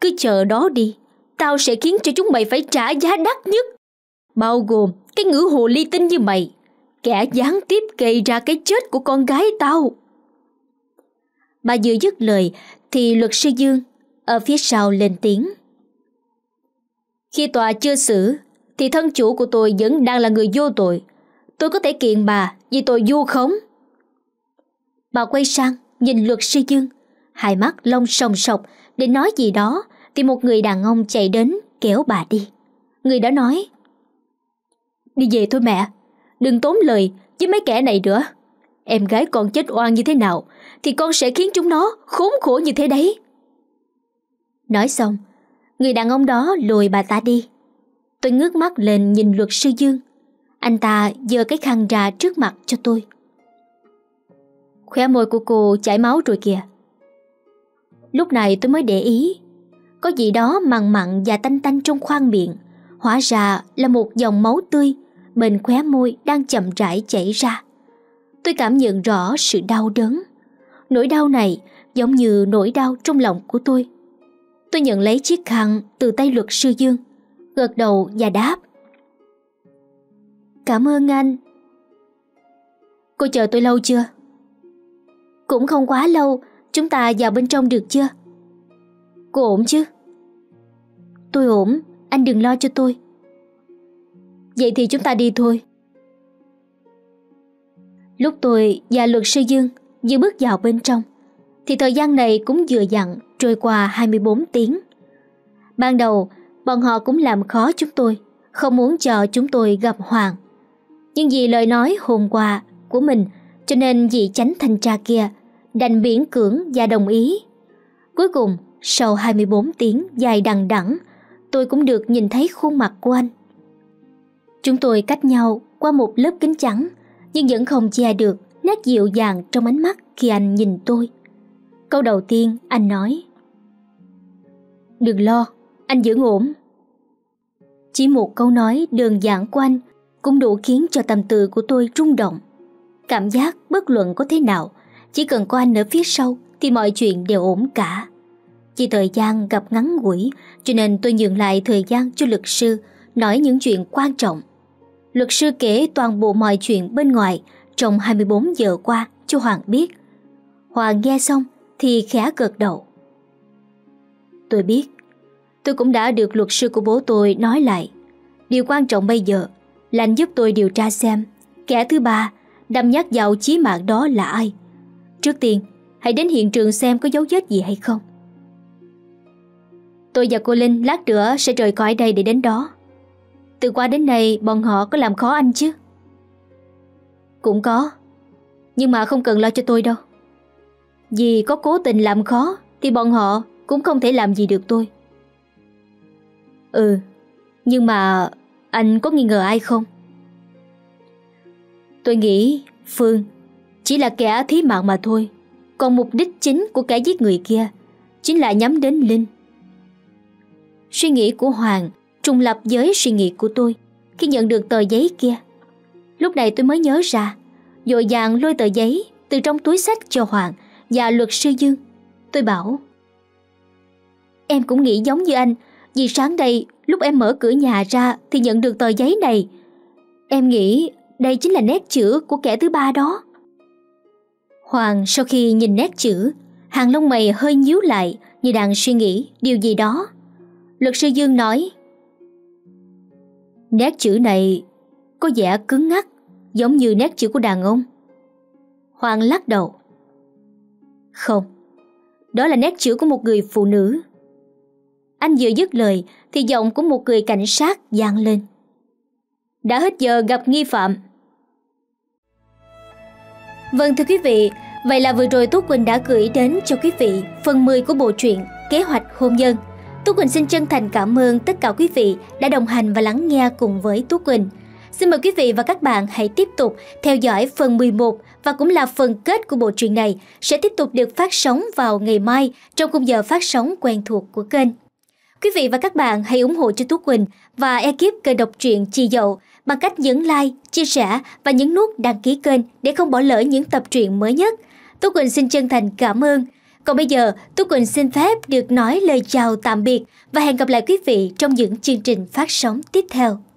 Cứ chờ đó đi, tao sẽ khiến cho chúng mày phải trả giá đắt nhất. Bao gồm cái ngữ hồ ly tinh như mày, kẻ gián tiếp gây ra cái chết của con gái tao. Bà vừa dứt lời thì luật sư Dương ở phía sau lên tiếng. Khi tòa chưa xử thì thân chủ của tôi vẫn đang là người vô tội. Tôi có thể kiện bà vì tội vu khống. Bà quay sang nhìn luật sư Dương, hai mắt long sòng sọc để nói gì đó thì một người đàn ông chạy đến kéo bà đi. Người đó nói Đi về thôi mẹ, đừng tốn lời với mấy kẻ này nữa. Em gái con chết oan như thế nào thì con sẽ khiến chúng nó khốn khổ như thế đấy. Nói xong, người đàn ông đó lùi bà ta đi. Tôi ngước mắt lên nhìn luật sư Dương. Anh ta giơ cái khăn ra trước mặt cho tôi. Khóe môi của cô chảy máu rồi kìa. Lúc này tôi mới để ý, có gì đó mặn mặn và tanh tanh trong khoang miệng, hóa ra là một dòng máu tươi bên khóe môi đang chậm rãi chảy ra. Tôi cảm nhận rõ sự đau đớn Nỗi đau này giống như nỗi đau trong lòng của tôi. Tôi nhận lấy chiếc khăn từ tay luật sư Dương, gật đầu và đáp. Cảm ơn anh. Cô chờ tôi lâu chưa? Cũng không quá lâu, chúng ta vào bên trong được chưa? Cô ổn chứ? Tôi ổn, anh đừng lo cho tôi. Vậy thì chúng ta đi thôi. Lúc tôi và luật sư Dương Vừa bước vào bên trong Thì thời gian này cũng vừa dặn Trôi qua 24 tiếng Ban đầu bọn họ cũng làm khó chúng tôi Không muốn cho chúng tôi gặp Hoàng Nhưng vì lời nói hôm qua của mình Cho nên vị chánh thanh tra kia Đành biển cưỡng và đồng ý Cuối cùng sau 24 tiếng dài đằng đẵng Tôi cũng được nhìn thấy khuôn mặt của anh Chúng tôi cách nhau qua một lớp kính trắng Nhưng vẫn không che được nét dịu dàng trong ánh mắt khi anh nhìn tôi. Câu đầu tiên anh nói Đừng lo, anh giữ ổn. Chỉ một câu nói đơn giản của anh cũng đủ khiến cho tâm tư của tôi rung động. Cảm giác bất luận có thế nào, chỉ cần có anh ở phía sau thì mọi chuyện đều ổn cả. Chỉ thời gian gặp ngắn ngủi cho nên tôi nhường lại thời gian cho luật sư nói những chuyện quan trọng. Luật sư kể toàn bộ mọi chuyện bên ngoài trong 24 giờ qua cho Hoàng biết. Hoàng nghe xong thì khá gật đầu. Tôi biết, tôi cũng đã được luật sư của bố tôi nói lại. Điều quan trọng bây giờ là anh giúp tôi điều tra xem kẻ thứ ba đâm nhát vào chí mạng đó là ai. Trước tiên, hãy đến hiện trường xem có dấu vết gì hay không. Tôi và cô Linh lát nữa sẽ rời khỏi đây để đến đó. Từ qua đến nay bọn họ có làm khó anh chứ? Cũng có Nhưng mà không cần lo cho tôi đâu Vì có cố tình làm khó Thì bọn họ cũng không thể làm gì được tôi Ừ Nhưng mà anh có nghi ngờ ai không? Tôi nghĩ Phương Chỉ là kẻ thí mạng mà thôi Còn mục đích chính của kẻ giết người kia Chính là nhắm đến Linh Suy nghĩ của Hoàng trùng lập với suy nghĩ của tôi khi nhận được tờ giấy kia. Lúc này tôi mới nhớ ra Dội dàng lôi tờ giấy Từ trong túi sách cho Hoàng Và luật sư Dương Tôi bảo Em cũng nghĩ giống như anh Vì sáng đây lúc em mở cửa nhà ra Thì nhận được tờ giấy này Em nghĩ đây chính là nét chữ của kẻ thứ ba đó Hoàng sau khi nhìn nét chữ Hàng lông mày hơi nhíu lại Như đang suy nghĩ điều gì đó Luật sư Dương nói Nét chữ này có vẻ cứng ngắc Giống như nét chữ của đàn ông Hoàng lắc đầu Không Đó là nét chữ của một người phụ nữ Anh vừa dứt lời Thì giọng của một người cảnh sát vang lên Đã hết giờ gặp nghi phạm Vâng thưa quý vị Vậy là vừa rồi Tú Quỳnh đã gửi đến cho quý vị phần 10 của bộ truyện Kế hoạch hôn nhân. Tú Quỳnh xin chân thành cảm ơn tất cả quý vị đã đồng hành và lắng nghe cùng với Tú Quỳnh. Xin mời quý vị và các bạn hãy tiếp tục theo dõi phần 11 và cũng là phần kết của bộ truyện này sẽ tiếp tục được phát sóng vào ngày mai trong khung giờ phát sóng quen thuộc của kênh. Quý vị và các bạn hãy ủng hộ cho Tú Quỳnh và ekip kênh đọc truyện Chi Dậu bằng cách nhấn like, chia sẻ và nhấn nút đăng ký kênh để không bỏ lỡ những tập truyện mới nhất. Tú Quỳnh xin chân thành cảm ơn. Còn bây giờ, Tú Quỳnh xin phép được nói lời chào tạm biệt và hẹn gặp lại quý vị trong những chương trình phát sóng tiếp theo.